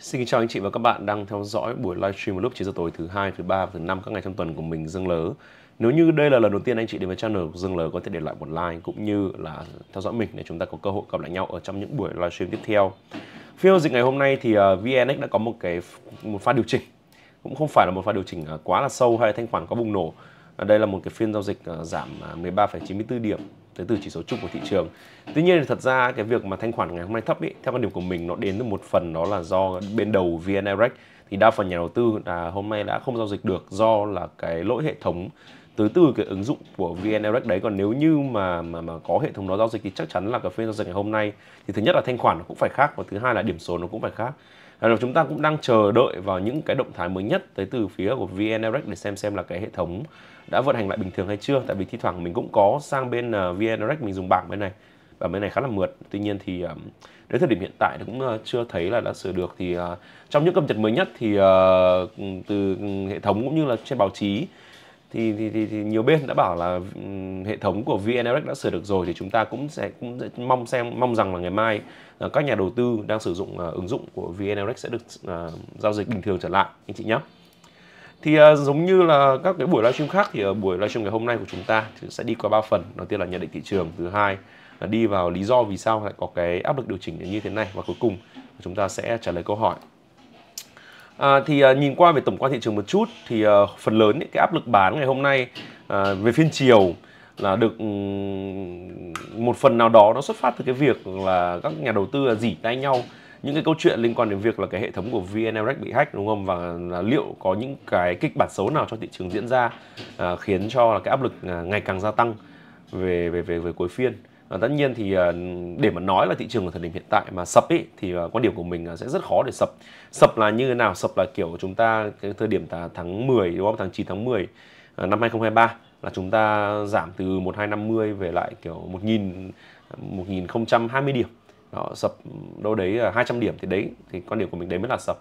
Xin kính chào anh chị và các bạn đang theo dõi buổi livestream vào lúc 9 giờ tối thứ hai, thứ ba và thứ năm các ngày trong tuần của mình Dương Lớ. Nếu như đây là lần đầu tiên anh chị đến với channel của Dương Lớ có thể để lại một like cũng như là theo dõi mình để chúng ta có cơ hội gặp lại nhau ở trong những buổi livestream tiếp theo. Phiên dịch ngày hôm nay thì à, VNX đã có một cái một pha điều chỉnh cũng không phải là một pha điều chỉnh à, quá là sâu hay thanh khoản có bùng nổ. Đây là một cái phiên giao dịch à, giảm 13,94 điểm tới từ chỉ số chung của thị trường. Tuy nhiên thật ra cái việc mà thanh khoản ngày hôm nay thấp ý, theo quan điểm của mình nó đến từ một phần đó là do bên đầu VN Direct thì đa phần nhà đầu tư là hôm nay đã không giao dịch được do là cái lỗi hệ thống tới từ cái ứng dụng của VN Direct đấy còn nếu như mà mà mà có hệ thống đó giao dịch thì chắc chắn là cái phiên giao dịch ngày hôm nay thì thứ nhất là thanh khoản nó cũng phải khác và thứ hai là điểm số nó cũng phải khác Và chúng ta cũng đang chờ đợi vào những cái động thái mới nhất tới từ phía của VN Direct để xem xem là cái hệ thống đã vận hành lại bình thường hay chưa tại vì thi thoảng mình cũng có sang bên uh, ờ, VNRX mình dùng bảng bên này và bên này khá là mượt tuy nhiên thì um, đến thời điểm hiện tại cũng uh, chưa thấy là đã sửa được thì uh, trong những cập nhật mới nhất thì uh, từ hệ thống cũng như là trên báo chí thì, thì, thì, thì nhiều bên đã bảo là um, hệ thống của VNRX đã sửa được rồi thì chúng ta cũng sẽ cũng mong xem mong rằng là ngày mai uh, các nhà đầu tư đang sử dụng uh, ứng dụng của VNRX sẽ được uh, giao dịch bình thường trở lại anh chị nhé thì uh, giống như là các cái buổi livestream khác thì ở buổi livestream ngày hôm nay của chúng ta thì sẽ đi qua ba phần đầu tiên là nhận định thị trường thứ hai là đi vào lý do vì sao lại có cái áp lực điều chỉnh như thế này và cuối cùng chúng ta sẽ trả lời câu hỏi À, thì à, nhìn qua về tổng quan thị trường một chút thì à, phần lớn những cái áp lực bán ngày hôm nay à, về phiên chiều là được ừ, một phần nào đó nó xuất phát từ cái việc là các nhà đầu tư là dỉ tay nhau những cái câu chuyện liên quan đến việc là cái hệ thống của vn bị hack đúng không và là liệu có những cái kịch bản xấu nào cho thị trường diễn ra à, khiến cho là cái áp lực à, ngày càng gia tăng về về về về cuối phiên và tất nhiên thì à, để mà nói là thị trường ở thời điểm hiện tại mà sập ý thì à, quan điểm của mình sẽ rất khó để sập sập là như thế nào sập là kiểu chúng ta cái thời điểm là tháng 10 đúng không tháng 9 tháng 10 năm 2023 là chúng ta giảm từ 1250 về lại kiểu 1000 1020 điểm đó, sập đâu đấy là 200 điểm thì đấy thì quan điểm của mình đấy mới là sập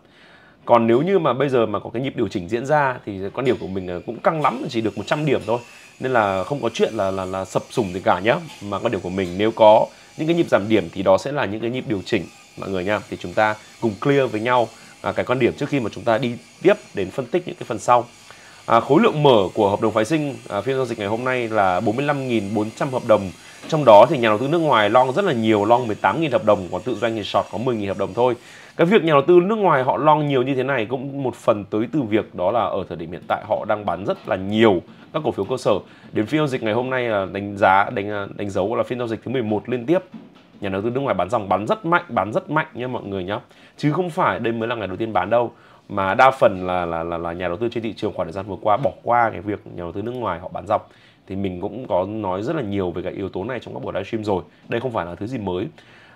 còn nếu như mà bây giờ mà có cái nhịp điều chỉnh diễn ra thì quan điểm của mình cũng căng lắm chỉ được 100 điểm thôi nên là không có chuyện là là, là sập sùng gì cả nhá mà quan điểm của mình nếu có những cái nhịp giảm điểm thì đó sẽ là những cái nhịp điều chỉnh mọi người nha thì chúng ta cùng clear với nhau à, cái quan điểm trước khi mà chúng ta đi tiếp đến phân tích những cái phần sau À, khối lượng mở của hợp đồng phái sinh à, phiên giao dịch ngày hôm nay là 45.400 hợp đồng. Trong đó thì nhà đầu tư nước ngoài long rất là nhiều, long 18.000 hợp đồng, còn tự doanh thì short có 10.000 hợp đồng thôi. Cái việc nhà đầu tư nước ngoài họ long nhiều như thế này cũng một phần tới từ việc đó là ở thời điểm hiện tại họ đang bán rất là nhiều các cổ phiếu cơ sở. Đến phiên giao dịch ngày hôm nay là đánh giá đánh à, đánh dấu là phiên giao dịch thứ 11 liên tiếp nhà đầu tư nước ngoài bán dòng bán rất mạnh bán rất mạnh nha mọi người nhá chứ không phải đây mới là ngày đầu tiên bán đâu mà đa phần là là là, là nhà đầu tư trên thị trường khoảng thời gian vừa qua bỏ qua cái việc nhà đầu tư nước ngoài họ bán dọc thì mình cũng có nói rất là nhiều về cái yếu tố này trong các buổi livestream rồi đây không phải là thứ gì mới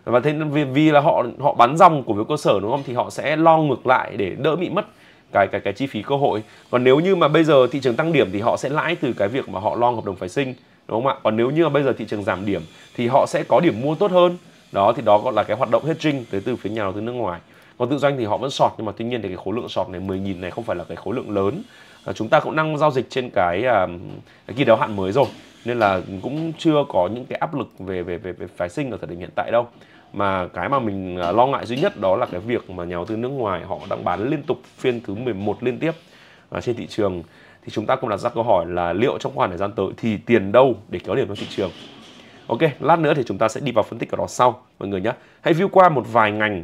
và thế vì, vì là họ họ bán dòng của việc cơ sở đúng không thì họ sẽ lo ngược lại để đỡ bị mất cái cái cái chi phí cơ hội còn nếu như mà bây giờ thị trường tăng điểm thì họ sẽ lãi từ cái việc mà họ lo hợp đồng phái sinh đúng không ạ còn nếu như mà bây giờ thị trường giảm điểm thì họ sẽ có điểm mua tốt hơn đó thì đó gọi là cái hoạt động hedging tới từ phía nhà đầu tư nước ngoài còn vâng, tự doanh thì họ vẫn sọt nhưng mà tuy nhiên thì cái khối lượng sọt này 10.000 này không phải là cái khối lượng lớn à, chúng ta cũng đang giao dịch trên cái, à, cái kỳ đáo hạn mới rồi nên là cũng chưa có những cái áp lực về về về, về phái sinh ở thời điểm hiện tại đâu mà cái mà mình à, lo ngại duy nhất đó là cái việc mà nhà đầu tư nước ngoài họ đang bán liên tục phiên thứ 11 liên tiếp à, trên thị trường thì chúng ta cũng đặt ra câu hỏi là liệu trong khoảng thời gian tới thì tiền đâu để kéo điểm trong thị trường Ok, lát nữa thì chúng ta sẽ đi vào phân tích ở đó sau mọi người nhé. Hãy view qua một vài ngành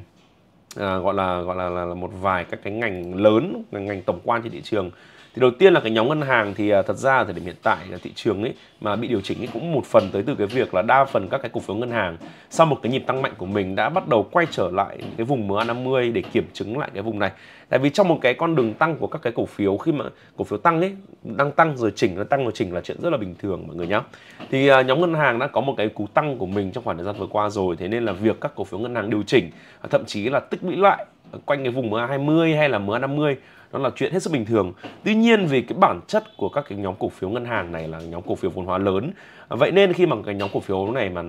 à, gọi là gọi là, là là một vài các cái ngành lớn ngành ngành tổng quan trên thị trường thì đầu tiên là cái nhóm ngân hàng thì à, thật ra ở thời điểm hiện tại là thị trường ấy mà bị điều chỉnh ấy cũng một phần tới từ cái việc là đa phần các cái cổ phiếu ngân hàng sau một cái nhịp tăng mạnh của mình đã bắt đầu quay trở lại cái vùng MA50 để kiểm chứng lại cái vùng này tại vì trong một cái con đường tăng của các cái cổ phiếu khi mà cổ phiếu tăng ấy đang tăng rồi chỉnh nó tăng rồi chỉnh là chuyện rất là bình thường mọi người nhá thì uh, nhóm ngân hàng đã có một cái cú tăng của mình trong khoảng thời gian vừa qua rồi thế nên là việc các cổ phiếu ngân hàng điều chỉnh à, thậm chí là tích lũy lại quanh cái vùng MA 20 hay là MA 50 nó là chuyện hết sức bình thường. Tuy nhiên vì cái bản chất của các cái nhóm cổ phiếu ngân hàng này là nhóm cổ phiếu vốn hóa lớn. À, vậy nên khi mà cái nhóm cổ phiếu này mà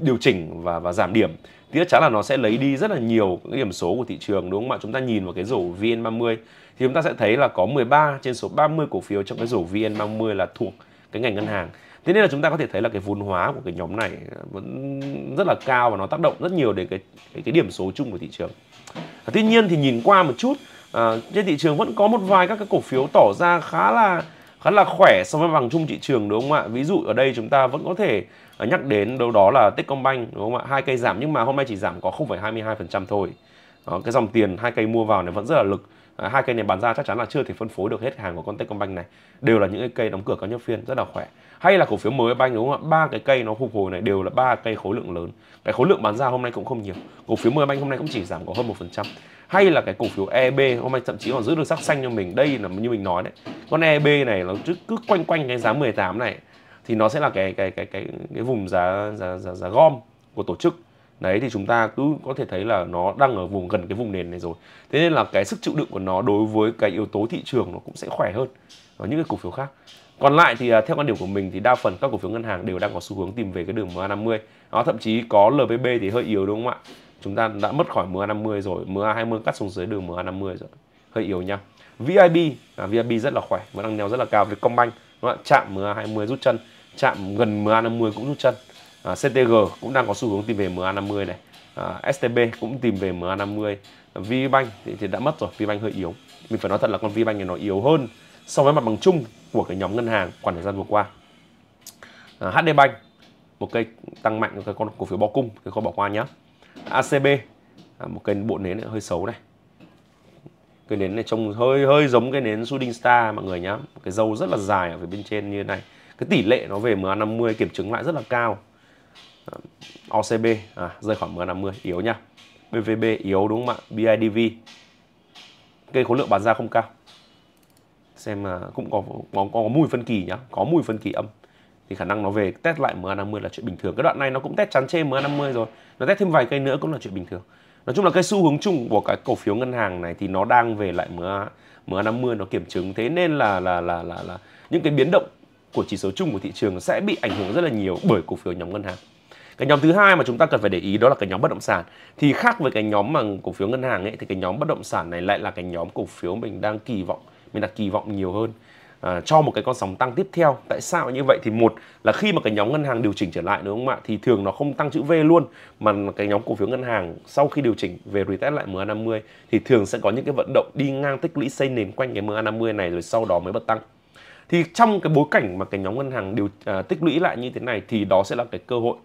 điều chỉnh và và giảm điểm thì chắc chắn là nó sẽ lấy đi rất là nhiều cái điểm số của thị trường đúng không ạ chúng ta nhìn vào cái rổ VN30 thì chúng ta sẽ thấy là có 13 trên số 30 cổ phiếu trong cái rổ VN30 là thuộc cái ngành ngân hàng thế nên là chúng ta có thể thấy là cái vốn hóa của cái nhóm này vẫn rất là cao và nó tác động rất nhiều đến cái cái, cái điểm số chung của thị trường à, tuy nhiên thì nhìn qua một chút à, trên thị trường vẫn có một vài các cái cổ phiếu tỏ ra khá là khá là khỏe so với bằng chung thị trường đúng không ạ? Ví dụ ở đây chúng ta vẫn có thể à, nhắc đến đâu đó là Techcombank đúng không ạ? Hai cây giảm nhưng mà hôm nay chỉ giảm có 0,22% thôi đó, ờ, cái dòng tiền hai cây mua vào này vẫn rất là lực à, hai cây này bán ra chắc chắn là chưa thể phân phối được hết hàng của con Techcombank này đều là những cái cây đóng cửa cao nhất phiên rất là khỏe hay là cổ phiếu mới banh đúng không ạ ba cái cây nó phục hồi này đều là ba cây khối lượng lớn cái khối lượng bán ra hôm nay cũng không nhiều cổ phiếu mới banh hôm nay cũng chỉ giảm có hơn một phần trăm hay là cái cổ phiếu EB hôm nay thậm chí còn giữ được sắc xanh cho mình đây là như mình nói đấy con EB này nó cứ, cứ quanh quanh cái giá 18 này thì nó sẽ là cái cái cái cái cái vùng giá giá giá, giá gom của tổ chức đấy thì chúng ta cứ có thể thấy là nó đang ở vùng gần cái vùng nền này rồi thế nên là cái sức chịu đựng của nó đối với cái yếu tố thị trường nó cũng sẽ khỏe hơn ở những cái cổ phiếu khác còn lại thì à, theo quan điểm của mình thì đa phần các cổ phiếu ngân hàng đều đang có xu hướng tìm về cái đường MA50 nó thậm chí có LVB thì hơi yếu đúng không ạ chúng ta đã mất khỏi MA50 rồi MA20 cắt xuống dưới đường MA50 rồi hơi yếu nhau VIB à, VIB rất là khỏe vẫn đang neo rất là cao Vietcombank đúng không ạ chạm MA20 rút chân chạm gần MA50 cũng rút chân à, CTG cũng đang có xu hướng tìm về MA50 này à, STB cũng tìm về MA50 à, VBank thì, thì đã mất rồi VBank hơi yếu mình phải nói thật là con VBank này nó yếu hơn so với mặt bằng chung của cái nhóm ngân hàng khoảng thời gian vừa qua à, HD Bank một cây tăng mạnh cái con cổ phiếu bò cung cái con bỏ qua nhá ACB à, một cây bộ nến này hơi xấu này cái nến này trông hơi hơi giống cái nến shooting star mọi người nhá cái dâu rất là dài ở phía bên trên như thế này cái tỷ lệ nó về MA50 kiểm chứng lại rất là cao Ờ, OCB à, rơi khỏi 10 50 yếu nha. BVB yếu đúng không ạ? BIDV cây khối lượng bán ra không cao. Xem mà cũng có có, có mùi phân kỳ nhá, có mùi phân kỳ âm thì khả năng nó về test lại MA50 là chuyện bình thường. Cái đoạn này nó cũng test chắn chê MA50 rồi. Nó test thêm vài cây nữa cũng là chuyện bình thường. Nói chung là cái xu hướng chung của cái cổ phiếu ngân hàng này thì nó đang về lại MA MA50 nó kiểm chứng thế nên là là là là là những cái biến động của chỉ số chung của thị trường sẽ bị ảnh hưởng rất là nhiều bởi cổ phiếu nhóm ngân hàng cái nhóm thứ hai mà chúng ta cần phải để ý đó là cái nhóm bất động sản thì khác với cái nhóm mà cổ phiếu ngân hàng ấy thì cái nhóm bất động sản này lại là cái nhóm cổ phiếu mình đang kỳ vọng mình đặt kỳ vọng nhiều hơn à, cho một cái con sóng tăng tiếp theo tại sao như vậy thì một là khi mà cái nhóm ngân hàng điều chỉnh trở lại đúng không ạ thì thường nó không tăng chữ V luôn mà cái nhóm cổ phiếu ngân hàng sau khi điều chỉnh về retest lại MA50 thì thường sẽ có những cái vận động đi ngang tích lũy xây nền quanh cái MA50 này rồi sau đó mới bật tăng thì trong cái bối cảnh mà cái nhóm ngân hàng điều à, tích lũy lại như thế này thì đó sẽ là cái cơ hội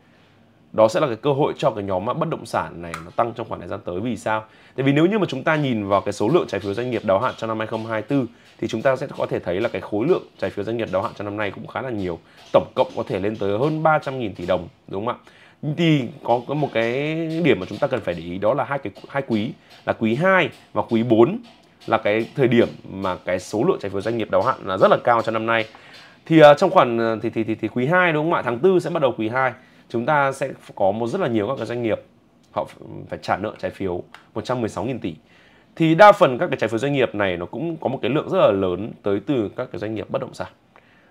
đó sẽ là cái cơ hội cho cái nhóm bất động sản này nó tăng trong khoảng thời gian tới vì sao? Tại vì nếu như mà chúng ta nhìn vào cái số lượng trái phiếu doanh nghiệp đáo hạn trong năm 2024 thì chúng ta sẽ có thể thấy là cái khối lượng trái phiếu doanh nghiệp đáo hạn trong năm nay cũng khá là nhiều. Tổng cộng có thể lên tới hơn 300.000 tỷ đồng đúng không ạ? thì có một cái điểm mà chúng ta cần phải để ý đó là hai cái hai quý là quý 2 và quý 4 là cái thời điểm mà cái số lượng trái phiếu doanh nghiệp đáo hạn là rất là cao trong năm nay. Thì uh, trong khoản à, thì thì thì, thì quý 2 đúng không ạ? Tháng 4 sẽ bắt đầu quý 2 chúng ta sẽ có một rất là nhiều các cái doanh nghiệp họ phải trả nợ trái phiếu 116.000 tỷ thì đa phần các cái trái phiếu doanh nghiệp này nó cũng có một cái lượng rất là lớn tới từ các cái doanh nghiệp bất động sản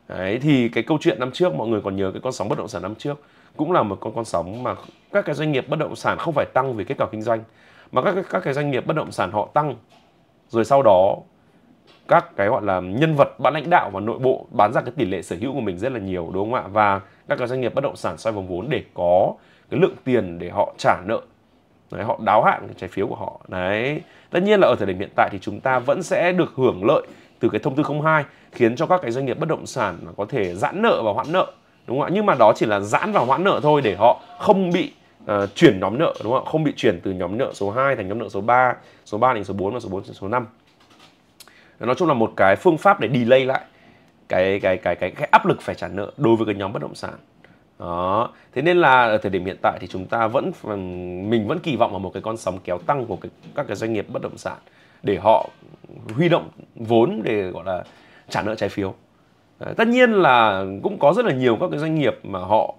Đấy, thì cái câu chuyện năm trước mọi người còn nhớ cái con sóng bất động sản năm trước cũng là một con con sóng mà các cái doanh nghiệp bất động sản không phải tăng vì kết quả kinh doanh mà các các cái doanh nghiệp bất động sản họ tăng rồi sau đó các cái gọi là nhân vật bạn lãnh đạo và nội bộ bán ra cái tỷ lệ sở hữu của mình rất là nhiều đúng không ạ và các cái doanh nghiệp bất động sản xoay vòng vốn để có cái lượng tiền để họ trả nợ đấy, họ đáo hạn cái trái phiếu của họ đấy tất nhiên là ở thời điểm hiện tại thì chúng ta vẫn sẽ được hưởng lợi từ cái thông tư 02 khiến cho các cái doanh nghiệp bất động sản có thể giãn nợ và hoãn nợ đúng không ạ nhưng mà đó chỉ là giãn và hoãn nợ thôi để họ không bị uh, chuyển nhóm nợ đúng không ạ không bị chuyển từ nhóm nợ số 2 thành nhóm nợ số 3 số 3 đến số 4 và số 4 đến số 5 nói chung là một cái phương pháp để delay lại cái cái cái cái cái áp lực phải trả nợ đối với cái nhóm bất động sản đó thế nên là ở thời điểm hiện tại thì chúng ta vẫn mình vẫn kỳ vọng vào một cái con sóng kéo tăng của cái, các cái doanh nghiệp bất động sản để họ huy động vốn để gọi là trả nợ trái phiếu tất nhiên là cũng có rất là nhiều các cái doanh nghiệp mà họ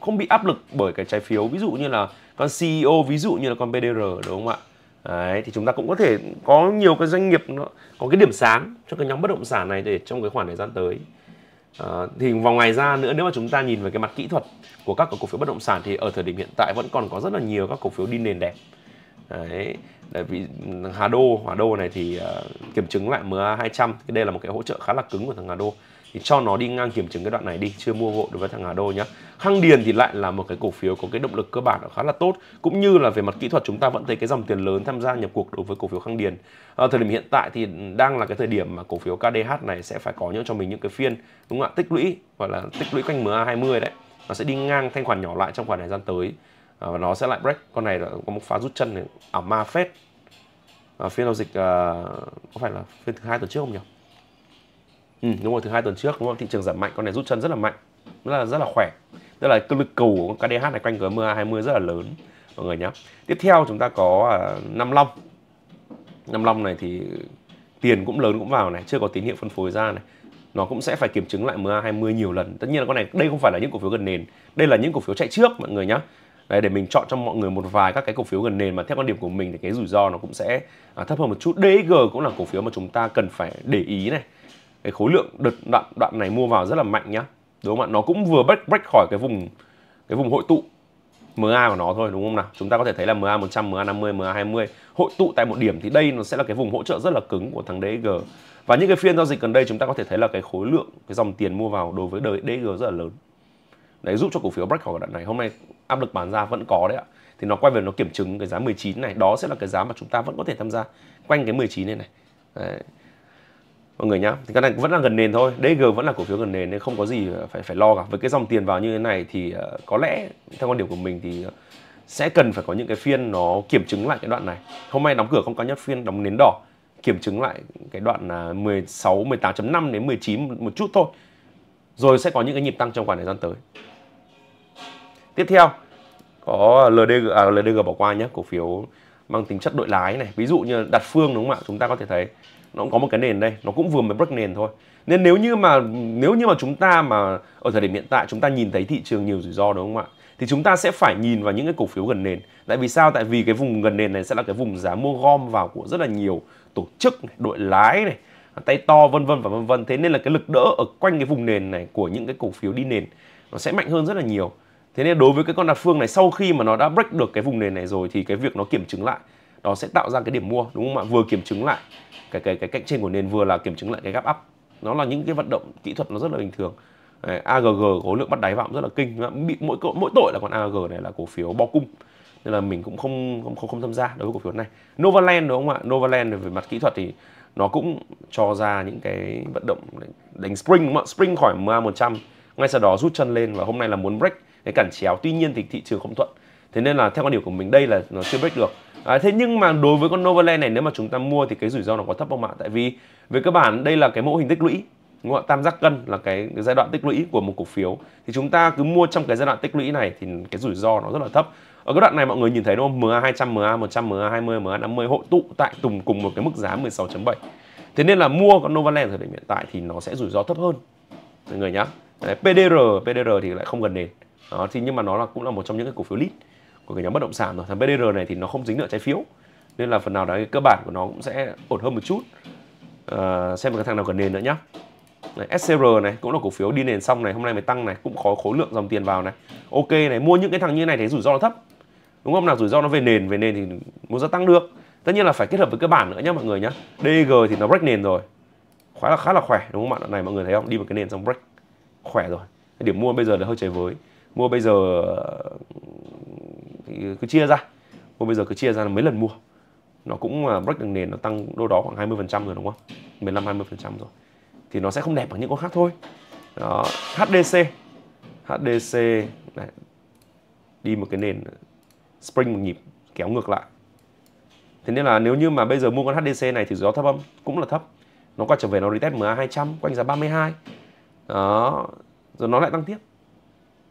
không bị áp lực bởi cái trái phiếu ví dụ như là con CEO ví dụ như là con BDR đúng không ạ Đấy, thì chúng ta cũng có thể có nhiều cái doanh nghiệp nó có cái điểm sáng cho cái nhóm bất động sản này để trong cái khoảng thời gian tới à, thì vào ngoài ra nữa nếu mà chúng ta nhìn về cái mặt kỹ thuật của các cổ phiếu bất động sản thì ở thời điểm hiện tại vẫn còn có rất là nhiều các cổ phiếu đi nền đẹp đấy tại vì Hà Đô Hà Đô này thì uh, kiểm chứng lại MA 200 cái đây là một cái hỗ trợ khá là cứng của thằng Hà Đô thì cho nó đi ngang kiểm chứng cái đoạn này đi chưa mua vội đối với thằng Hà Đô nhá. Khang Điền thì lại là một cái cổ phiếu có cái động lực cơ bản khá là tốt cũng như là về mặt kỹ thuật chúng ta vẫn thấy cái dòng tiền lớn tham gia nhập cuộc đối với cổ phiếu Khang Điền à, thời điểm hiện tại thì đang là cái thời điểm mà cổ phiếu KDH này sẽ phải có những cho mình những cái phiên đúng không ạ tích lũy gọi là tích lũy quanh MA 20 đấy nó sẽ đi ngang thanh khoản nhỏ lại trong khoảng thời gian tới à, và nó sẽ lại break con này là có một phá rút chân này ảo à, ma phết à, ờ, phiên giao dịch à, có phải là phiên thứ hai tuần trước không nhỉ ừ, đúng rồi thứ hai tuần trước đúng không thị trường giảm mạnh con này rút chân rất là mạnh rất là rất là khỏe tức là cái lực cầu của con KDH này quanh gm 20 rất là lớn mọi người nhé tiếp theo chúng ta có à, Nam long Nam long này thì tiền cũng lớn cũng vào này chưa có tín hiệu phân phối ra này nó cũng sẽ phải kiểm chứng lại MA20 nhiều lần. Tất nhiên là con này đây không phải là những cổ phiếu gần nền, đây là những cổ phiếu chạy trước mọi người nhá. Đấy, để mình chọn cho mọi người một vài các cái cổ phiếu gần nền mà theo quan điểm của mình thì cái rủi ro nó cũng sẽ à, thấp hơn một chút. DG cũng là cổ phiếu mà chúng ta cần phải để ý này cái khối lượng đợt đoạn đoạn này mua vào rất là mạnh nhá đúng không ạ nó cũng vừa break break khỏi cái vùng cái vùng hội tụ MA của nó thôi đúng không nào chúng ta có thể thấy là MA 100 MA 50 MA 20 hội tụ tại một điểm thì đây nó sẽ là cái vùng hỗ trợ rất là cứng của thằng DG và những cái phiên giao dịch gần đây chúng ta có thể thấy là cái khối lượng cái dòng tiền mua vào đối với đời DG rất là lớn đấy giúp cho cổ phiếu break khỏi đoạn này hôm nay áp lực bán ra vẫn có đấy ạ thì nó quay về nó kiểm chứng cái giá 19 này đó sẽ là cái giá mà chúng ta vẫn có thể tham gia quanh cái 19 này này đấy mọi người nhá thì cái này vẫn là gần nền thôi DG vẫn là cổ phiếu gần nền nên không có gì phải phải lo cả với cái dòng tiền vào như thế này thì ờ, có lẽ theo quan điểm của mình thì ờ, sẽ cần phải có những cái phiên nó kiểm chứng lại cái đoạn này hôm nay đóng cửa không có nhất phiên đóng nến đỏ kiểm chứng lại cái đoạn 16 ờ, 18.5 đến 19 một chút thôi rồi sẽ có những cái nhịp tăng trong khoảng thời gian tới tiếp theo có LDG à, LDG bỏ qua nhé cổ phiếu mang tính chất đội lái này ví dụ như đặt phương đúng không ạ chúng ta có thể thấy nó cũng có một cái nền đây nó cũng vừa mới break nền thôi nên nếu như mà nếu như mà chúng ta mà ở thời điểm hiện tại chúng ta nhìn thấy thị trường nhiều rủi ro đúng không ạ thì chúng ta sẽ phải nhìn vào những cái cổ phiếu gần nền tại vì sao tại vì cái vùng gần nền này sẽ là cái vùng giá mua gom vào của rất là nhiều tổ chức này, đội lái này tay to vân vân và vân vân thế nên là cái lực đỡ ở quanh cái vùng nền này của những cái cổ phiếu đi nền nó sẽ mạnh hơn rất là nhiều thế nên đối với cái con đạp phương này sau khi mà nó đã break được cái vùng nền này rồi thì cái việc nó kiểm chứng lại nó sẽ tạo ra cái điểm mua đúng không ạ vừa kiểm chứng lại cái cái cái cạnh trên của nền vừa là kiểm chứng lại cái gap up nó là những cái vận động kỹ thuật nó rất là bình thường AGG có lượng bắt đáy vào rất là kinh bị mỗi mỗi tội là con AGG này là cổ phiếu bo cung nên là mình cũng không không không, không tham gia đối với cổ phiếu này Novaland đúng không ạ Novaland về mặt kỹ thuật thì nó cũng cho ra những cái vận động đánh spring đúng không ạ spring khỏi MA 100 ngay sau đó rút chân lên và hôm nay là muốn break cái cản chéo tuy nhiên thì thị trường không thuận thế nên là theo quan điểm của mình đây là nó chưa break được à, thế nhưng mà đối với con Novaland này nếu mà chúng ta mua thì cái rủi ro nó có thấp không ạ tại vì về cơ bản đây là cái mô hình tích lũy đúng không? tam giác cân là cái, cái giai đoạn tích lũy của một cổ phiếu thì chúng ta cứ mua trong cái giai đoạn tích lũy này thì cái rủi ro nó rất là thấp ở cái đoạn này mọi người nhìn thấy đúng không MA 200 MA 100 MA 20 MA 50 hội tụ tại tùng cùng một cái mức giá 16.7 thế nên là mua con Novaland thời điểm hiện tại thì nó sẽ rủi ro thấp hơn mọi người nhá PDR PDR thì lại không gần nền đó, thì nhưng mà nó là cũng là một trong những cái cổ phiếu lít của cái nhóm bất động sản rồi thằng BDR này thì nó không dính nợ trái phiếu nên là phần nào đấy cơ bản của nó cũng sẽ ổn hơn một chút à, xem cái thằng nào cần nền nữa nhá này, SCR này cũng là cổ phiếu đi nền xong này hôm nay mới tăng này cũng có khối lượng dòng tiền vào này ok này mua những cái thằng như này thấy rủi ro nó thấp đúng không nào rủi ro nó về nền về nền thì muốn gia tăng được tất nhiên là phải kết hợp với cơ bản nữa nhá mọi người nhá DG thì nó break nền rồi khá là khá là khỏe đúng không bạn đoạn này mọi người thấy không đi một cái nền xong break khỏe rồi điểm mua bây giờ là hơi trời với mua bây giờ cứ chia ra Ôi bây giờ cứ chia ra là mấy lần mua nó cũng à, break được nền nó tăng đâu đó khoảng 20% rồi đúng không 15 20% rồi thì nó sẽ không đẹp bằng những con khác thôi đó. HDC HDC này. đi một cái nền spring một nhịp kéo ngược lại thế nên là nếu như mà bây giờ mua con HDC này thì gió thấp âm cũng là thấp nó quay trở về nó retest MA 200 quanh giá 32 đó rồi nó lại tăng tiếp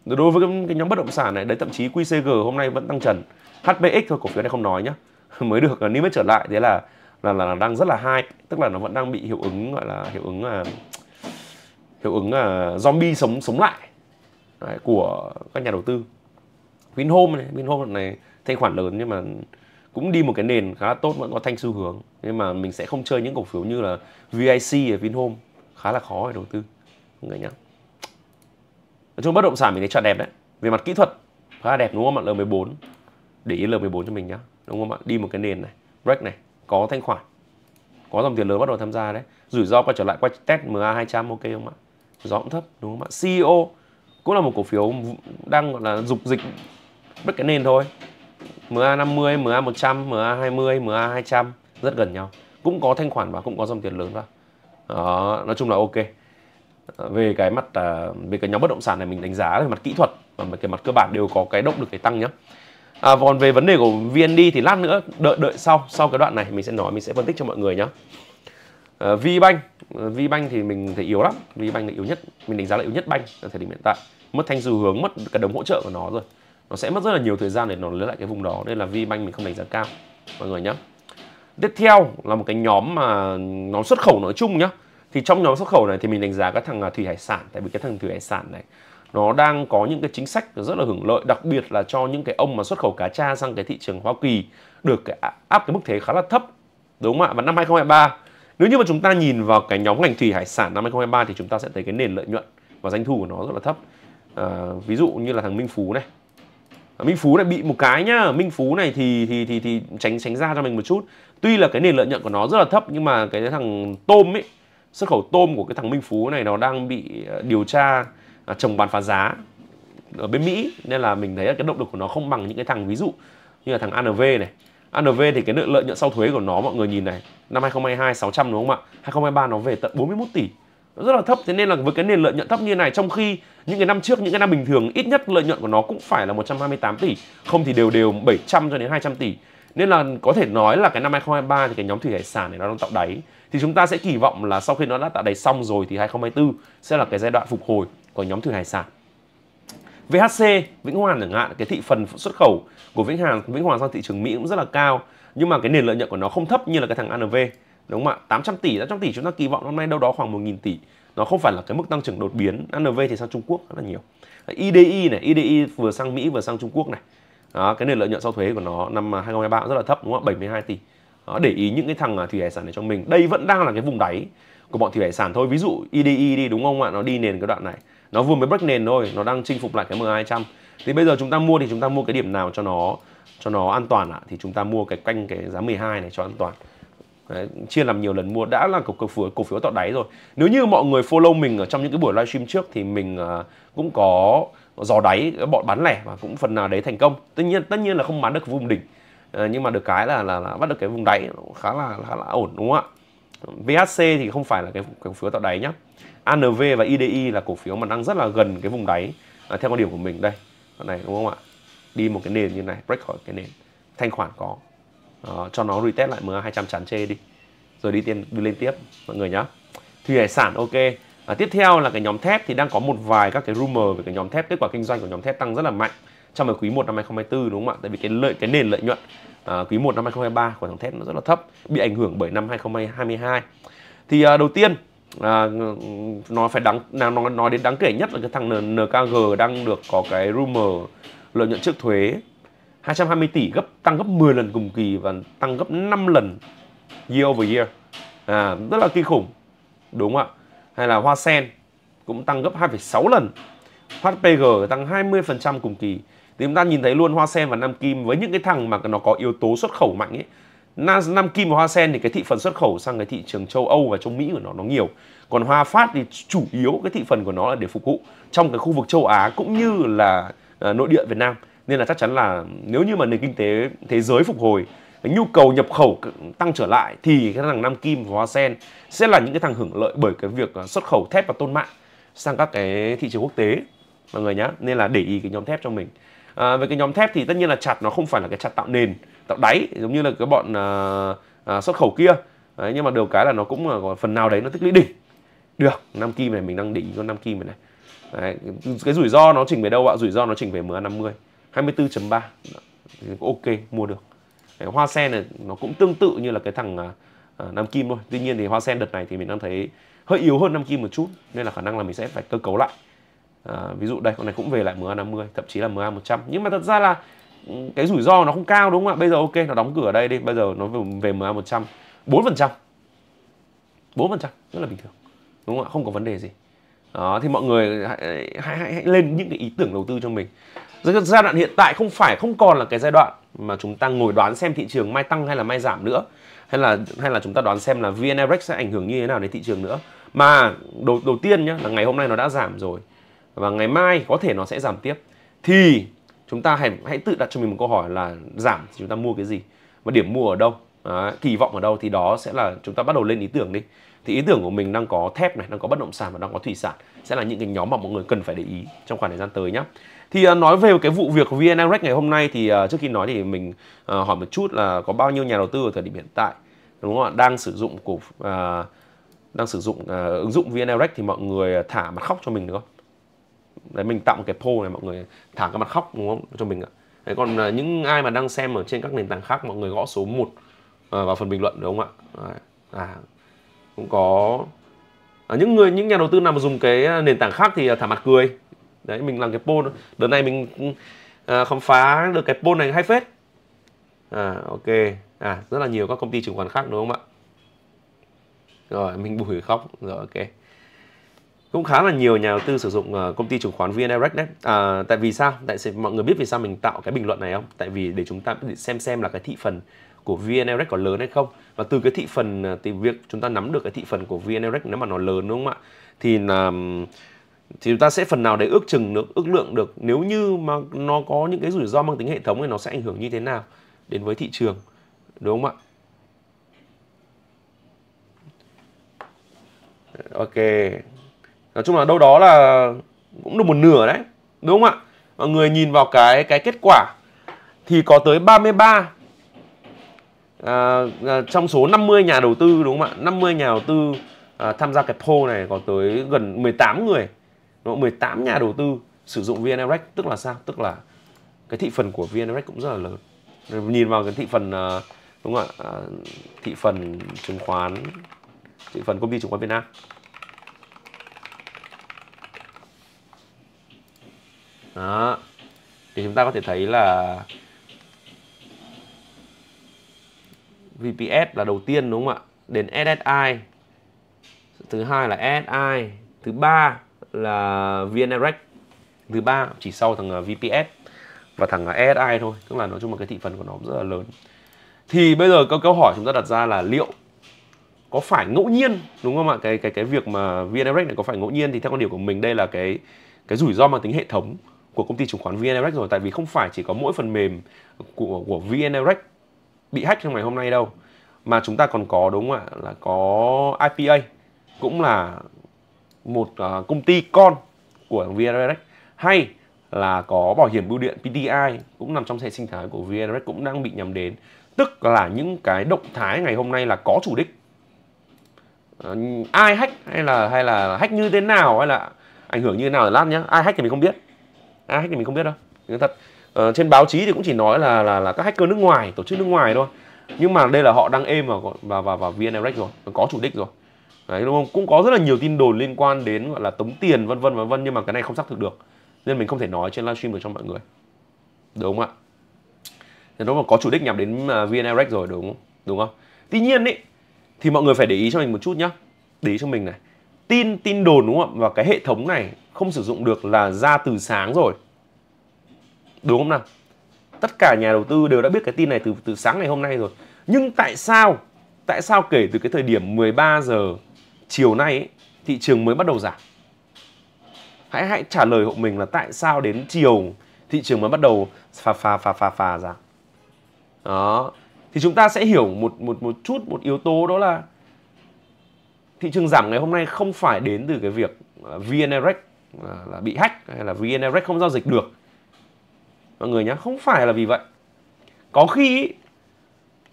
đối với cái nhóm bất động sản này đấy thậm chí QCG hôm nay vẫn tăng trần HBX thôi cổ phiếu này không nói nhá mới được uh, niêm yết trở lại thế là là, là đang rất là hai tức là nó vẫn đang bị hiệu ứng gọi là hiệu ứng uh, hiệu ứng uh, zombie sống sống lại đấy, của các nhà đầu tư Vinhome này Vinhome này thanh khoản lớn nhưng mà cũng đi một cái nền khá là tốt vẫn có thanh xu hướng nhưng mà mình sẽ không chơi những cổ phiếu như là VIC ở Vinhome khá là khó để đầu tư người nhé nói chung bất động sản mình thấy chọn đẹp đấy về mặt kỹ thuật khá là đẹp đúng không ạ L14 để ý L14 cho mình nhá đúng không ạ đi một cái nền này break này có thanh khoản có dòng tiền lớn bắt đầu tham gia đấy rủi ro quay trở lại quay test MA 200 ok không ạ rủi cũng thấp đúng không ạ CEO cũng là một cổ phiếu đang gọi là dục dịch bất cái nền thôi MA 50 MA 100 MA 20 MA 200 rất gần nhau cũng có thanh khoản và cũng có dòng tiền lớn vào đó, nói chung là ok về cái mặt à, về cái nhóm bất động sản này mình đánh giá về mặt kỹ thuật và về cái mặt cơ bản đều có cái động lực để tăng nhá à, còn về vấn đề của VND thì lát nữa đợi đợi sau sau cái đoạn này mình sẽ nói mình sẽ phân tích cho mọi người nhá à, VBank VBank thì mình thấy yếu lắm VBank là yếu nhất mình đánh giá là yếu nhất banh ở thời điểm hiện tại mất thanh xu hướng mất cả đống hỗ trợ của nó rồi nó sẽ mất rất là nhiều thời gian để nó lấy lại cái vùng đó nên là VBank mình không đánh giá cao mọi người nhá tiếp theo là một cái nhóm mà nó xuất khẩu nói chung nhá thì trong nhóm xuất khẩu này thì mình đánh giá các thằng à, thủy hải sản tại vì cái thằng thủy hải sản này nó đang có những cái chính sách rất là hưởng lợi đặc biệt là cho những cái ông mà xuất khẩu cá tra sang cái thị trường Hoa Kỳ được cái, áp cái mức thuế khá là thấp đúng không ạ và năm 2023 nếu như mà chúng ta nhìn vào cái nhóm ngành thủy hải sản năm 2023 thì chúng ta sẽ thấy cái nền lợi nhuận và doanh thu của nó rất là thấp à, ví dụ như là thằng Minh Phú này à, Minh Phú này bị một cái nhá Minh Phú này thì thì thì thì tránh tránh ra cho mình một chút tuy là cái nền lợi nhuận của nó rất là thấp nhưng mà cái thằng tôm ấy xuất khẩu tôm của cái thằng Minh Phú này nó đang bị ờ, điều tra trồng à, bán phá giá ở bên Mỹ nên là mình thấy là cái động lực của nó không bằng những cái thằng ví dụ như là thằng ANV này ANV thì cái lợi nhuận sau thuế của nó mọi người nhìn này năm 2022 600 đúng không ạ 2023 nó về tận 41 tỷ nó rất là thấp thế nên là với cái nền lợi nhuận thấp như này trong khi những cái năm trước những cái năm bình thường ít nhất lợi nhuận của nó cũng phải là 128 tỷ không thì đều đều 700 cho đến 200 tỷ nên là có thể nói là cái năm 2023 thì cái nhóm thủy hải sản này nó đang tạo đáy thì chúng ta sẽ kỳ vọng là sau khi nó đã tạo đáy xong rồi thì 2024 sẽ là cái giai đoạn phục hồi của nhóm thủy hải sản. VHC Vĩnh Hoàng chẳng hạn cái thị phần xuất khẩu của Vĩnh Hoàng Vĩnh Hoàng sang thị trường Mỹ cũng rất là cao nhưng mà cái nền lợi nhuận của nó không thấp như là cái thằng ANV đúng không ạ 800 tỷ 800 tỷ chúng ta kỳ vọng năm nay đâu đó khoảng 1.000 tỷ nó không phải là cái mức tăng trưởng đột biến ANV thì sang Trung Quốc rất là nhiều IDI này IDI vừa sang Mỹ vừa sang Trung Quốc này đó, cái nền lợi nhuận sau thuế của nó năm 2023 cũng rất là thấp đúng không ạ 72 tỷ để ý những cái thằng à, thủy hải sản này cho mình đây vẫn đang là cái vùng đáy của bọn thủy hải sản thôi ví dụ EDI e đi đúng không ạ nó đi nền cái đoạn này nó vừa mới break nền thôi nó đang chinh phục lại cái m 200 thì bây giờ chúng ta mua thì chúng ta mua cái điểm nào cho nó cho nó an toàn ạ à? thì chúng ta mua cái canh cái giá 12 này cho an toàn Đấy, chia làm nhiều lần mua đã là cổ, cổ phiếu cổ phiếu tạo đáy rồi nếu như mọi người follow mình ở trong những cái buổi livestream trước thì mình à, cũng có dò đáy bọn bán lẻ và cũng phần nào đấy thành công tất nhiên tất nhiên là không bán được vùng đỉnh Ờ, nhưng mà được cái là, là là bắt được cái vùng đáy khá là khá là ổn đúng không ạ VHC thì không phải là cái, cái cổ phiếu tạo đáy nhá ANV và IDI là cổ phiếu mà đang rất là gần cái vùng đáy à, theo quan điểm của mình đây con này đúng không ạ đi một cái nền như này break khỏi cái nền thanh khoản có à, cho nó retest lại MA 200 chán chê đi rồi đi tiền đi lên tiếp mọi người nhá thủy hải sản ok à, tiếp theo là cái nhóm thép thì đang có một vài các cái rumor về cái nhóm thép kết quả kinh doanh của nhóm thép tăng rất là mạnh trong cái quý 1 năm 2024 đúng không ạ? Tại vì cái lợi cái nền lợi nhuận à, quý 1 năm 2023 của thằng thép nó rất là thấp, bị ảnh hưởng bởi năm 2022. Thì à, đầu tiên à, nó phải đáng nó nói đến đáng kể nhất là cái thằng NKG đang được có cái rumor lợi nhuận trước thuế 220 tỷ gấp tăng gấp 10 lần cùng kỳ và tăng gấp 5 lần year over year. À, rất là kinh khủng. Đúng không ạ? Hay là Hoa Sen cũng tăng gấp 2,6 lần. HPG tăng 20% cùng kỳ thì chúng ta nhìn thấy luôn hoa sen và nam kim với những cái thằng mà nó có yếu tố xuất khẩu mạnh ấy Nam Kim và Hoa Sen thì cái thị phần xuất khẩu sang cái thị trường châu Âu và châu Mỹ của nó nó nhiều Còn Hoa Phát thì chủ yếu cái thị phần của nó là để phục vụ trong cái khu vực châu Á cũng như là à, nội địa Việt Nam Nên là chắc chắn là nếu như mà nền kinh tế thế giới phục hồi cái nhu cầu nhập khẩu tăng trở lại thì cái thằng Nam Kim và Hoa Sen sẽ là những cái thằng hưởng lợi bởi cái việc à, xuất khẩu thép và tôn mạ sang các cái thị trường quốc tế mọi người nhá nên là để ý cái nhóm thép cho mình à, về cái nhóm thép thì tất nhiên là chặt nó không phải là cái chặt tạo nền tạo đáy giống như là cái bọn à, à, xuất khẩu kia đấy, nhưng mà điều cái là nó cũng là phần nào đấy nó tích lũy đỉnh được năm kim này mình đang định con năm kim này đấy, cái rủi ro nó chỉnh về đâu ạ rủi ro nó chỉnh về MA 50 24.3 ok mua được đấy, hoa sen này nó cũng tương tự như là cái thằng à, nam kim thôi tuy nhiên thì hoa sen đợt này thì mình đang thấy hơi yếu hơn nam kim một chút nên là khả năng là mình sẽ phải cơ cấu lại Ờ, ví dụ đây con này cũng về lại MA 50 thậm chí là MA 100 nhưng mà thật ra là ừ, cái rủi ro nó không cao đúng không ạ bây giờ ok nó đóng cửa ở đây đi bây giờ nó về, về MA 100 bốn phần trăm bốn phần trăm rất là bình thường đúng không ạ không có vấn đề gì đó thì mọi người hãy, hãy, hãy, lên những cái ý tưởng đầu tư cho mình giai đoạn hiện tại không phải không còn là cái giai đoạn mà chúng ta ngồi đoán xem thị trường mai tăng hay là mai giảm nữa hay là hay là chúng ta đoán xem là VN Index sẽ ảnh hưởng như thế nào đến thị trường nữa mà đầu đầu tiên nhá là ngày hôm nay nó đã giảm rồi và ngày mai có thể nó sẽ giảm tiếp thì chúng ta hãy hãy tự đặt cho mình một câu hỏi là giảm thì chúng ta mua cái gì và điểm mua ở đâu Đấy, kỳ vọng ở đâu thì đó sẽ là chúng ta bắt đầu lên ý tưởng đi thì ý tưởng của mình đang có thép này đang có bất động sản và đang có thủy sản sẽ là những cái nhóm mà mọi người cần phải để ý trong khoảng thời gian tới nhé thì uh, nói về cái vụ việc vn direct ngày hôm nay thì uh, trước khi nói thì mình uh, hỏi một chút là có bao nhiêu nhà đầu tư ở thời điểm hiện tại đúng không ạ đang sử dụng cổ uh, đang sử dụng uh, ứng dụng vn thì mọi người thả mặt khóc cho mình được không đấy mình tạo một cái poll này mọi người thả cái mặt khóc đúng không cho mình ạ đấy, còn à, những ai mà đang xem ở trên các nền tảng khác mọi người gõ số 1 à, vào phần bình luận đúng không ạ à, cũng có à, những người những nhà đầu tư nào mà dùng cái à, nền tảng khác thì thả mặt cười đấy mình làm cái poll đợt này mình à, khám phá được cái poll này hay phết à ok à rất là nhiều các công ty chứng khoán khác đúng không ạ rồi mình bùi khóc rồi ok cũng khá là nhiều nhà đầu tư sử dụng ờ, công ty chứng khoán VN Direct đấy. À, tại vì sao? Tại vì mọi người biết vì sao mình tạo cái bình luận này không? Tại vì để chúng ta xem xem là cái thị phần của VN Direct có lớn hay không và từ cái thị phần ờ, thì việc chúng ta nắm được cái thị phần của VN Direct nếu mà nó lớn đúng không ạ? Thì là thì chúng ta sẽ phần nào để ước chừng được ước lượng được nếu như mà nó có những cái rủi ro mang tính hệ thống thì nó sẽ ảnh hưởng như thế nào đến với thị trường đúng không ạ? Ờ, ok, nói chung là đâu đó là cũng được một nửa đấy đúng không ạ mọi người nhìn vào cái cái kết quả thì có tới 33 à, à, trong số 50 nhà đầu tư đúng không ạ 50 nhà đầu tư à, tham gia cái poll này có tới gần 18 người đúng không? 18 nhà đầu tư sử dụng VN tức là sao tức là cái thị phần của VN cũng rất là lớn nhìn vào cái thị phần à, đúng không ạ à, thị phần chứng khoán thị phần công ty chứng khoán Việt Nam đó thì chúng ta có thể thấy là VPS là đầu tiên đúng không ạ đến SSI thứ hai là SSI thứ ba là VN thứ ba chỉ sau thằng ờ, VPS và thằng ờ, SSI thôi tức là nói chung là cái thị phần của nó rất là lớn thì bây giờ câu câu hỏi chúng ta đặt ra là liệu có phải ngẫu nhiên đúng không ạ cái cái cái việc mà VN này có phải ngẫu nhiên thì theo quan điểm của mình đây là cái cái rủi ro mang tính hệ thống của công ty chứng khoán VN rồi tại vì không phải chỉ có mỗi phần mềm của của VN bị hack trong ngày hôm nay đâu mà chúng ta còn có đúng không ạ là có IPA cũng là một uh, công ty con của VN hay là có bảo hiểm bưu điện PTI cũng nằm trong hệ sinh thái của VN cũng đang bị nhắm đến tức là những cái động thái ngày hôm nay là có chủ đích uh, ai hack hay là hay là hack như thế nào hay là ảnh hưởng như thế nào là lát nhé ai hack thì mình không biết ai à, hack thì mình không biết đâu nhưng thật uh, trên báo chí thì cũng chỉ nói là là là các hacker nước ngoài tổ chức nước ngoài thôi nhưng mà đây là họ đang êm vào vào vào, vào vn direct rồi có chủ đích rồi Đấy, đúng không? cũng có rất là nhiều tin đồn liên quan đến gọi là tống tiền vân vân vân vân nhưng mà cái này không xác thực được nên mình không thể nói trên livestream được cho mọi người đúng không ạ thì nó mà có chủ đích nhắm đến à, vn direct rồi đúng không? đúng không tuy nhiên ý, thì mọi người phải để ý cho mình một chút nhá để ý cho mình này tin tin đồn đúng không ạ và cái hệ thống này không sử dụng được là ra từ sáng rồi đúng không nào tất cả nhà đầu tư đều đã biết cái tin này từ từ sáng ngày hôm nay rồi nhưng tại sao tại sao kể từ cái thời điểm 13 giờ chiều nay ấy, thị trường mới bắt đầu giảm hãy hãy trả lời hộ mình là tại sao đến chiều thị trường mới bắt đầu phà phà phà phà phà giảm đó thì chúng ta sẽ hiểu một một một chút một yếu tố đó là thị trường giảm ngày hôm nay không phải đến từ cái việc ờ, VN Direct là, là bị hack hay là vn direct không giao dịch được mọi người nhé không phải là vì vậy có khi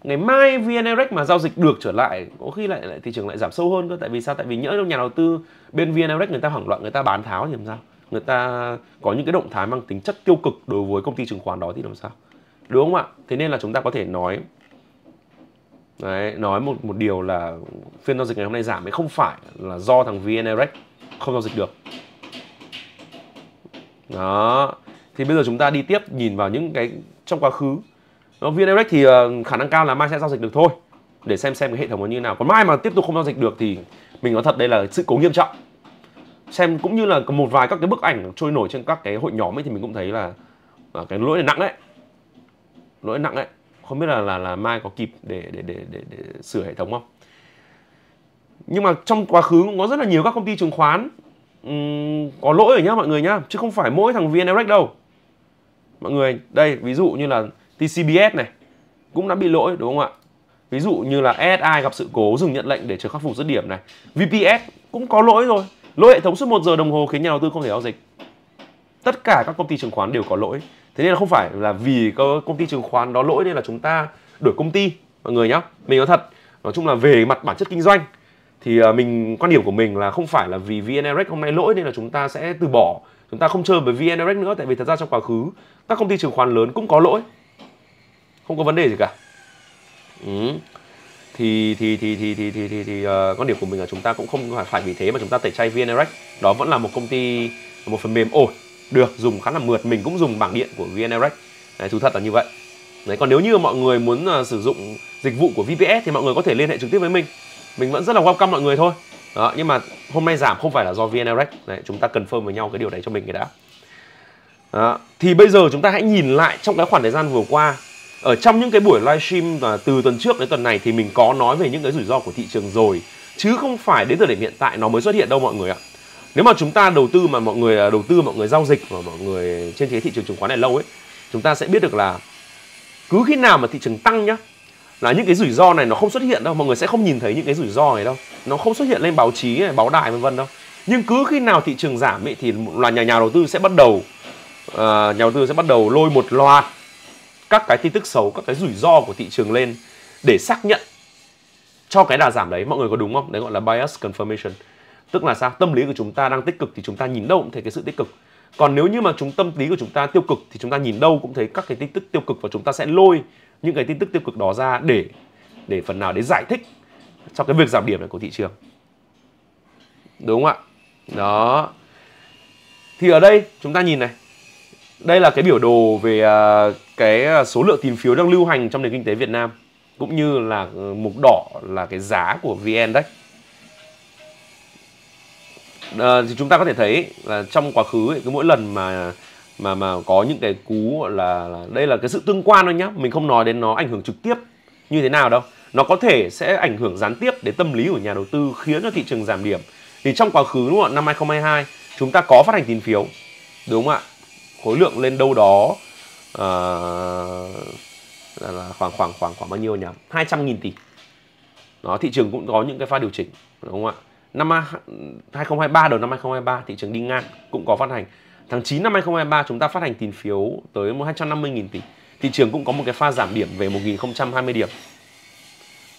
ngày mai vn direct mà giao dịch được trở lại có khi lại, lại thị trường lại giảm sâu hơn cơ tại vì sao tại vì nhỡ đâu nhà đầu tư bên vn direct người ta hoảng loạn người ta bán tháo thì làm sao người ta có những cái động thái mang tính chất tiêu cực đối với công ty chứng khoán đó thì làm sao đúng không ạ thế nên là chúng ta có thể nói Đấy, nói một một điều là phiên giao dịch ngày hôm nay giảm ấy không phải là do thằng VN Direct không giao dịch được đó thì bây giờ chúng ta đi tiếp nhìn vào những cái trong quá khứ nó vn direct thì uh, khả năng cao là mai sẽ giao dịch được thôi để xem xem cái hệ thống nó như nào còn mai mà tiếp tục không giao dịch được thì mình nói thật đây là sự cố nghiêm trọng xem cũng như là một vài các cái bức ảnh trôi nổi trên các cái hội nhóm ấy thì mình cũng thấy là uh, cái lỗi này nặng đấy lỗi nặng đấy không biết là là là mai có kịp để để để để, để sửa hệ thống không nhưng mà trong quá khứ cũng có rất là nhiều các công ty chứng khoán um, có lỗi rồi nhá mọi người nhá chứ không phải mỗi thằng VN Direct đâu mọi người đây ví dụ như là TCBS này cũng đã bị lỗi đúng không ạ ví dụ như là SI gặp sự cố dừng nhận lệnh để chờ khắc phục dứt điểm này VPS cũng có lỗi rồi lỗi hệ thống suốt một giờ đồng hồ khiến nhà đầu tư không thể giao dịch tất cả các công ty chứng khoán đều có lỗi thế nên là không phải là vì công ty chứng khoán đó lỗi nên là chúng ta đổi công ty mọi người nhá mình nói thật nói chung là về mặt bản chất kinh doanh thì à, mình quan điểm của mình là không phải là vì VN Direct hôm nay lỗi nên là chúng ta sẽ từ bỏ chúng ta không chơi với VN Direct nữa tại vì thật ra trong quá khứ các công ty chứng khoán lớn cũng có lỗi không có vấn đề gì cả ừ. thì thì thì thì thì thì thì, thì uh, quan điểm của mình là chúng ta cũng không phải phải vì thế mà chúng ta tẩy chay VN Direct đó vẫn là một công ty một phần mềm ổn được dùng khá là mượt mình cũng dùng bảng điện của VN Direct đấy, thú thật là như vậy đấy còn nếu như mọi người muốn uh, sử dụng dịch vụ của VPS thì mọi người có thể liên hệ trực tiếp với mình mình vẫn rất là welcome mọi người thôi đó, nhưng mà hôm nay giảm không phải là do vn direct đấy, chúng ta cần confirm với nhau cái điều đấy cho mình cái đã đó, thì bây giờ chúng ta hãy nhìn lại trong cái khoảng thời gian vừa qua ở trong những cái buổi livestream và từ tuần trước đến tuần này thì mình có nói về những cái rủi ro của thị trường rồi chứ không phải đến thời điểm hiện tại nó mới xuất hiện đâu mọi người ạ nếu mà chúng ta đầu tư mà mọi người à, đầu tư mọi người giao dịch và mọi người trên thế thị trường chứng khoán này lâu ấy chúng ta sẽ biết được là cứ khi nào mà thị trường tăng nhá là những cái rủi ro này nó không xuất hiện đâu mọi người sẽ không nhìn thấy những cái rủi ro này đâu nó không xuất hiện lên báo chí này, báo đài vân vân đâu nhưng cứ khi nào thị trường giảm ấy, thì là nhà nhà đầu tư sẽ bắt đầu uh, nhà đầu tư sẽ bắt đầu lôi một loạt các cái tin tức xấu các cái rủi ro của thị trường lên để xác nhận cho cái đà giảm đấy mọi người có đúng không đấy gọi là bias confirmation tức là sao tâm lý của chúng ta đang tích cực thì chúng ta nhìn đâu cũng thấy cái sự tích cực còn nếu như mà chúng tâm lý của chúng ta tiêu cực thì chúng ta nhìn đâu cũng thấy các cái tin tức tiêu cực và chúng ta sẽ lôi những cái tin tức tiêu cực đó ra để để phần nào để giải thích cho cái việc giảm điểm này của thị trường đúng không ạ đó thì ở đây chúng ta nhìn này đây là cái biểu đồ về à, cái số lượng tín phiếu đang lưu hành trong nền kinh tế Việt Nam cũng như là ừ, mục đỏ là cái giá của VN đấy à, thì chúng ta có thể thấy là trong quá khứ cứ mỗi lần mà mà mà có những cái cú gọi là, là đây là cái sự tương quan thôi nhá mình không nói đến nó ảnh hưởng trực tiếp như thế nào đâu nó có thể sẽ ảnh hưởng gián tiếp đến tâm lý của nhà đầu tư khiến cho thị trường giảm điểm thì trong quá khứ đúng không ạ năm 2022 chúng ta có phát hành tín phiếu đúng không ạ khối lượng lên đâu đó uh, là khoảng khoảng khoảng khoảng bao nhiêu nhỉ 200.000 tỷ đó thị trường cũng có những cái pha điều chỉnh đúng không ạ năm 2023 đầu năm 2023 thị trường đi ngang cũng có phát hành Tháng 9 năm 2023 chúng ta phát hành tiền phiếu tới 250.000 tỷ. Thị trường cũng có một cái pha giảm điểm về 1020 điểm.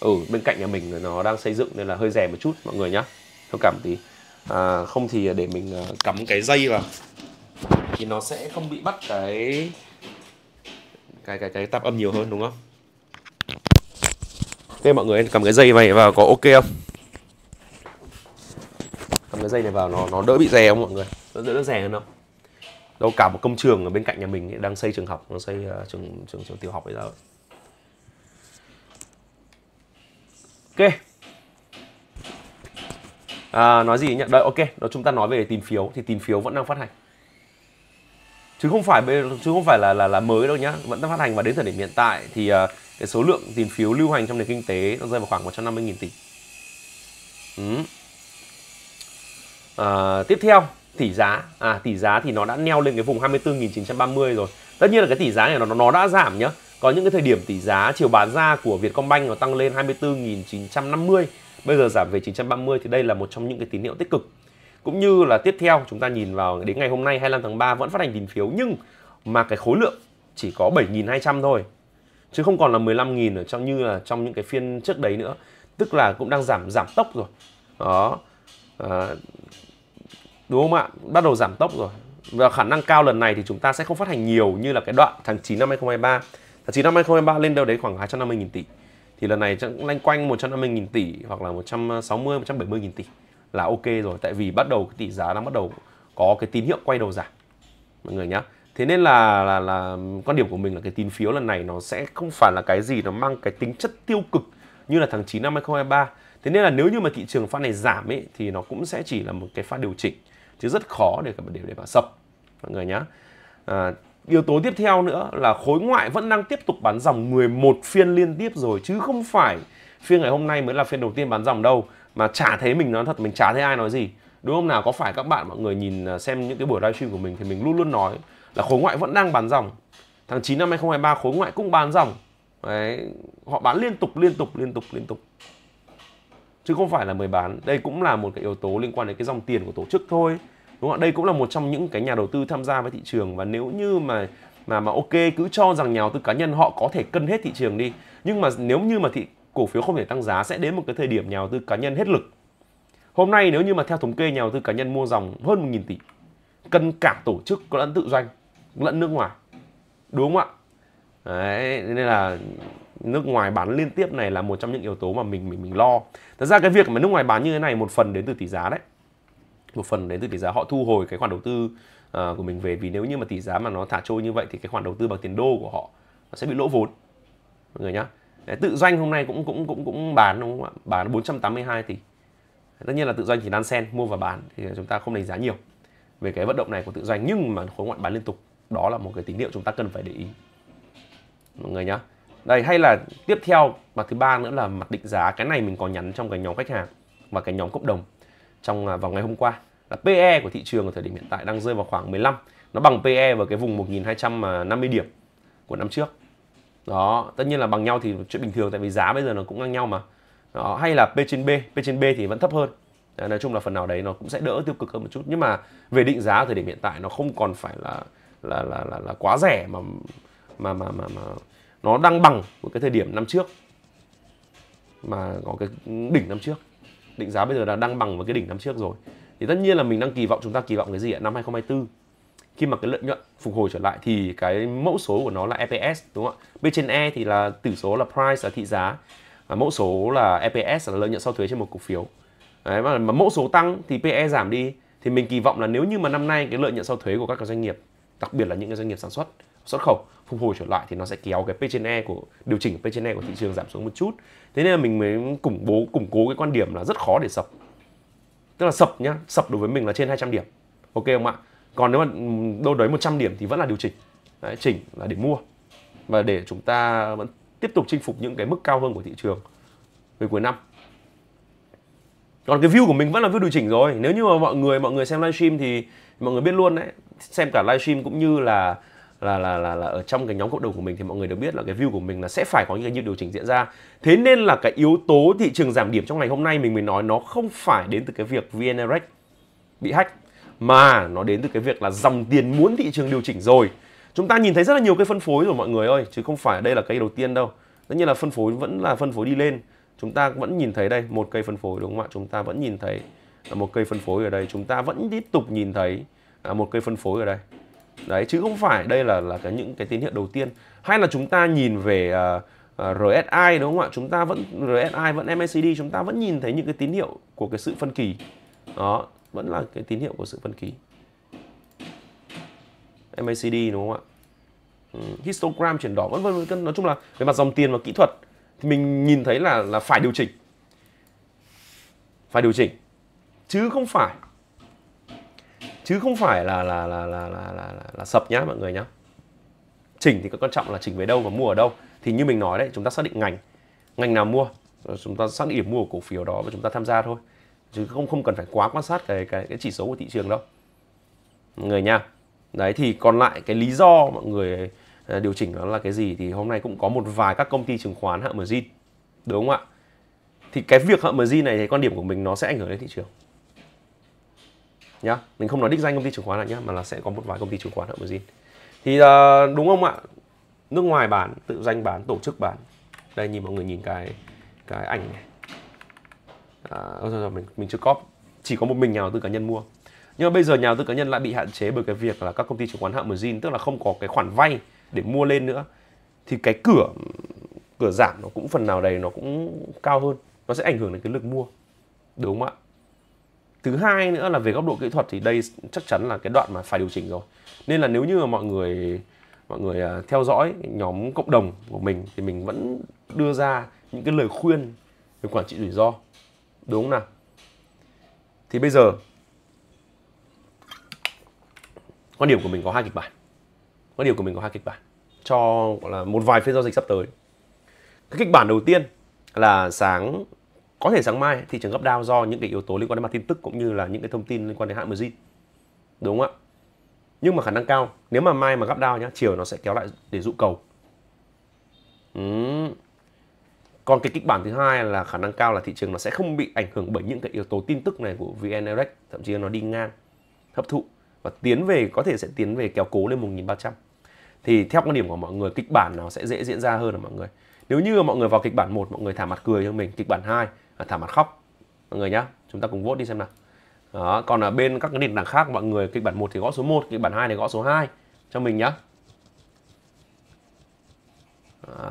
Ở ừ, bên cạnh nhà mình nó đang xây dựng nên là hơi rẻ một chút mọi người nhá. Thông cảm tí. À, không thì để mình à, cắm cái dây vào thì nó sẽ không bị bắt cái cái cái cái tạp âm nhiều hơn đúng không? Ok mọi người cầm cái dây này vào có ok không? Cầm cái dây này vào nó nó đỡ bị rè không mọi người? Nó đỡ, đỡ rè hơn không? đâu cả một công trường ở bên cạnh nhà mình ấy, đang xây trường học đang xây uh, trường trường trường tiểu học bây giờ ok à, nói gì nhỉ? Đợi ok, đó chúng ta nói về tìm phiếu thì tìm phiếu vẫn đang phát hành. Chứ không phải chứ không phải là là là mới đâu nhá, vẫn đang phát hành và đến thời điểm hiện tại thì uh, cái số lượng tiền phiếu lưu hành trong nền kinh tế nó rơi vào khoảng 150.000 tỷ. Ừ. À, tiếp theo tỷ giá à tỷ giá thì nó đã neo lên cái vùng 24.930 rồi tất nhiên là cái tỷ giá này nó nó đã giảm nhá có những cái thời điểm tỷ giá chiều bán ra của Vietcombank nó tăng lên 24.950 bây giờ giảm về 930 thì đây là một trong những cái tín hiệu tích cực cũng như là tiếp theo chúng ta nhìn vào đến ngày hôm nay 25 tháng 3 vẫn phát hành tín phiếu nhưng mà cái khối lượng chỉ có 7.200 thôi chứ không còn là 15.000 ở trong như là trong những cái phiên trước đấy nữa tức là cũng đang giảm giảm tốc rồi đó à, đúng không ạ bắt đầu giảm tốc rồi và khả năng cao lần này thì chúng ta sẽ không phát hành nhiều như là cái đoạn tháng 9 năm 2023 tháng 9 năm 2023 lên đâu đấy khoảng 250.000 tỷ thì lần này cũng lanh quanh 150.000 tỷ hoặc là 160 170.000 tỷ là ok rồi tại vì bắt đầu cái tỷ giá đang bắt đầu có cái tín hiệu quay đầu giảm mọi người nhá thế nên là là là quan điểm của mình là cái tín phiếu lần này nó sẽ không phải là cái gì nó mang cái tính chất tiêu cực như là tháng 9 năm 2023 thế nên là nếu như mà thị trường pha này giảm ấy thì nó cũng sẽ chỉ là một cái pha điều chỉnh chứ rất khó để để để mà sập mọi người nhé à, yếu tố tiếp theo nữa là khối ngoại vẫn đang tiếp tục bán dòng 11 phiên liên tiếp rồi chứ không phải phiên ngày hôm nay mới là phiên đầu tiên bán dòng đâu mà chả thấy mình nói thật mình chả thấy ai nói gì đúng không nào có phải các bạn mọi người nhìn à, xem những cái buổi livestream của mình thì mình luôn luôn nói là khối ngoại vẫn đang bán dòng tháng 9 năm 2023 khối ngoại cũng bán dòng Đấy, họ bán liên tục liên tục liên tục liên tục chứ không phải là mới bán đây cũng là một cái yếu tố liên quan đến cái dòng tiền của tổ chức thôi đúng không đây cũng là một trong những cái nhà đầu tư tham gia với thị trường và nếu như mà mà mà ok cứ cho rằng nhà đầu tư cá nhân họ có thể cân hết thị trường đi nhưng mà nếu như mà thị cổ phiếu không thể tăng giá sẽ đến một cái thời điểm nhà đầu tư cá nhân hết lực hôm nay nếu như mà theo thống kê nhà đầu tư cá nhân mua dòng hơn 1.000 tỷ cân cả tổ chức lẫn tự doanh lẫn nước ngoài đúng không ạ đấy nên là nước ngoài bán liên tiếp này là một trong những yếu tố mà mình mình mình lo thật ra cái việc mà nước ngoài bán như thế này một phần đến từ tỷ giá đấy một phần đến từ tỷ giá họ thu hồi cái khoản đầu tư uh, của mình về vì nếu như mà tỷ giá mà nó thả trôi như vậy thì cái khoản đầu tư bằng tiền đô của họ nó sẽ bị lỗ vốn mọi người nhá Đấy, tự doanh hôm nay cũng cũng cũng cũng bán đúng không ạ bán 482 tỷ tất nhiên là tự doanh chỉ đan sen mua và bán thì chúng ta không đánh giá nhiều về cái vận động này của tự doanh nhưng mà khối ngoại bán liên tục đó là một cái tín hiệu chúng ta cần phải để ý mọi người nhá đây hay là tiếp theo mặt thứ ba nữa là mặt định giá cái này mình có nhắn trong cái nhóm khách hàng và cái nhóm cộng đồng trong à, vào ngày hôm qua là PE của thị trường ở thời điểm hiện tại đang rơi vào khoảng 15 nó bằng PE vào cái vùng 1250 điểm của năm trước đó tất nhiên là bằng nhau thì chuyện bình thường tại vì giá bây giờ nó cũng ngang nhau mà đó hay là P trên B P trên B thì vẫn thấp hơn đấy, nói chung là phần nào đấy nó cũng sẽ đỡ tiêu cực hơn một chút nhưng mà về định giá thời điểm hiện tại nó không còn phải là là là là, là quá rẻ mà mà mà mà, mà nó đang bằng của cái thời điểm năm trước mà có cái đỉnh năm trước định giá bây giờ là đang bằng với cái đỉnh năm trước rồi thì tất nhiên là mình đang kỳ vọng chúng ta kỳ vọng cái gì ạ năm 2024 khi mà cái lợi nhuận phục hồi trở lại thì cái mẫu số của nó là EPS đúng không ạ? Bên trên E thì là tử số là price là thị giá, và mẫu số là EPS là lợi nhuận sau thuế trên một cổ phiếu. Đấy, mà, mà mẫu số tăng thì PE giảm đi thì mình kỳ vọng là nếu như mà năm nay cái lợi nhuận sau thuế của các cái doanh nghiệp, đặc biệt là những cái doanh nghiệp sản xuất xuất khẩu phục hồi trở lại thì nó sẽ kéo cái P/E của điều chỉnh P/E của thị trường giảm xuống một chút. Thế nên là mình mới củng cố củng cố cái quan điểm là rất khó để sập. Tức là sập nhá, sập đối với mình là trên 200 điểm. Ok không ạ? Còn nếu mà đâu đấy 100 điểm thì vẫn là điều chỉnh. Đấy, chỉnh là để mua và để chúng ta vẫn tiếp tục chinh phục những cái mức cao hơn của thị trường về cuối năm. Còn cái view của mình vẫn là view điều chỉnh rồi. Nếu như mà mọi người mọi người xem livestream thì mọi người biết luôn đấy, xem cả livestream cũng như là là là là là ở trong cái nhóm cộng đồng của mình thì mọi người đều biết là cái view của mình là sẽ phải có những cái như điều chỉnh diễn ra. Thế nên là cái yếu tố thị trường giảm điểm trong ngày hôm nay mình mới nói nó không phải đến từ cái việc VN bị hack mà nó đến từ cái việc là dòng tiền muốn thị trường điều chỉnh rồi. Chúng ta nhìn thấy rất là nhiều cái phân phối rồi mọi người ơi, chứ không phải đây là cây đầu tiên đâu. Tất nhiên là phân phối vẫn là phân phối đi lên. Chúng ta vẫn nhìn thấy đây một cây phân phối đúng không ạ? Chúng ta vẫn nhìn thấy một cây phân phối ở đây, chúng ta vẫn tiếp tục nhìn thấy à, một cây phân phối ở đây đấy chứ không phải đây là là cái những cái tín hiệu đầu tiên hay là chúng ta nhìn về uh, à, à, RSI đúng không ạ chúng ta vẫn RSI vẫn MACD chúng ta vẫn nhìn thấy những cái tín hiệu của cái sự phân kỳ đó vẫn là cái tín hiệu của sự phân kỳ MACD đúng không ạ ừ, histogram chuyển đỏ vân vân vân nói chung là về mặt dòng tiền và kỹ thuật thì mình nhìn thấy là là phải điều chỉnh phải điều chỉnh chứ không phải chứ không phải là là là là là là, là, là sập nhá mọi người nhá chỉnh thì quan trọng là chỉnh về đâu và mua ở đâu thì như mình nói đấy chúng ta xác định ngành ngành nào mua chúng ta xác định điểm mua của cổ phiếu đó và chúng ta tham gia thôi chứ không không cần phải quá quan sát cái cái cái chỉ số của thị trường đâu người nha đấy thì còn lại cái lý do mọi người à, điều chỉnh đó là cái gì thì hôm nay cũng có một vài các công ty chứng khoán hạ margin đúng không ạ thì cái việc hạ margin này thì quan điểm của mình nó sẽ ảnh hưởng đến thị trường nhá mình không nói đích danh công ty chứng khoán là nhá mà là sẽ có một vài công ty chứng khoán họ margin thì uh, đúng không ạ nước ngoài bán tự danh bán tổ chức bán đây nhìn mọi người nhìn cái cái ảnh này à, rồi, rồi, mình mình chưa cóp chỉ có một mình nhà đầu tư cá nhân mua nhưng mà bây giờ nhà đầu tư cá nhân lại bị hạn chế bởi cái việc là các công ty chứng khoán hạ margin tức là không có cái khoản vay để mua lên nữa thì cái cửa cửa giảm nó cũng phần nào đấy nó cũng cao hơn nó sẽ ảnh hưởng đến cái lực mua đúng không ạ thứ hai nữa là về góc độ kỹ thuật thì đây chắc chắn là cái đoạn mà phải điều chỉnh rồi nên là nếu như mà mọi người mọi người à, theo dõi nhóm cộng đồng của mình thì mình vẫn đưa ra những cái lời khuyên về quản trị rủi ro đúng không nào thì bây giờ quan điểm của mình có hai kịch bản quan điểm của mình có hai kịch bản cho gọi là một vài phiên giao dịch sắp tới cái kịch bản đầu tiên là sáng có thể sáng mai thị trường gấp đao do những cái yếu tố liên quan đến mặt tin tức cũng như là những cái thông tin liên quan đến hãng margin đúng không ạ nhưng mà khả năng cao nếu mà mai mà gấp đao nhá chiều nó sẽ kéo lại để dụ cầu ừ. còn cái kịch bản thứ hai là khả năng cao là thị trường nó sẽ không bị ảnh hưởng bởi những cái yếu tố tin tức này của vn direct thậm chí nó đi ngang hấp thụ và tiến về có thể sẽ tiến về kéo cố lên 1.300 thì theo quan điểm của mọi người kịch bản nó sẽ dễ diễn ra hơn là mọi người nếu như mọi người vào kịch bản 1 mọi người thả mặt cười cho mình kịch bản 2 là thả mặt khóc mọi người nhá chúng ta cùng vote đi xem nào đó, còn ở bên các cái nền tảng khác mọi người kịch bản 1 thì gõ số 1 kịch bản 2 thì gõ số 2 cho mình nhá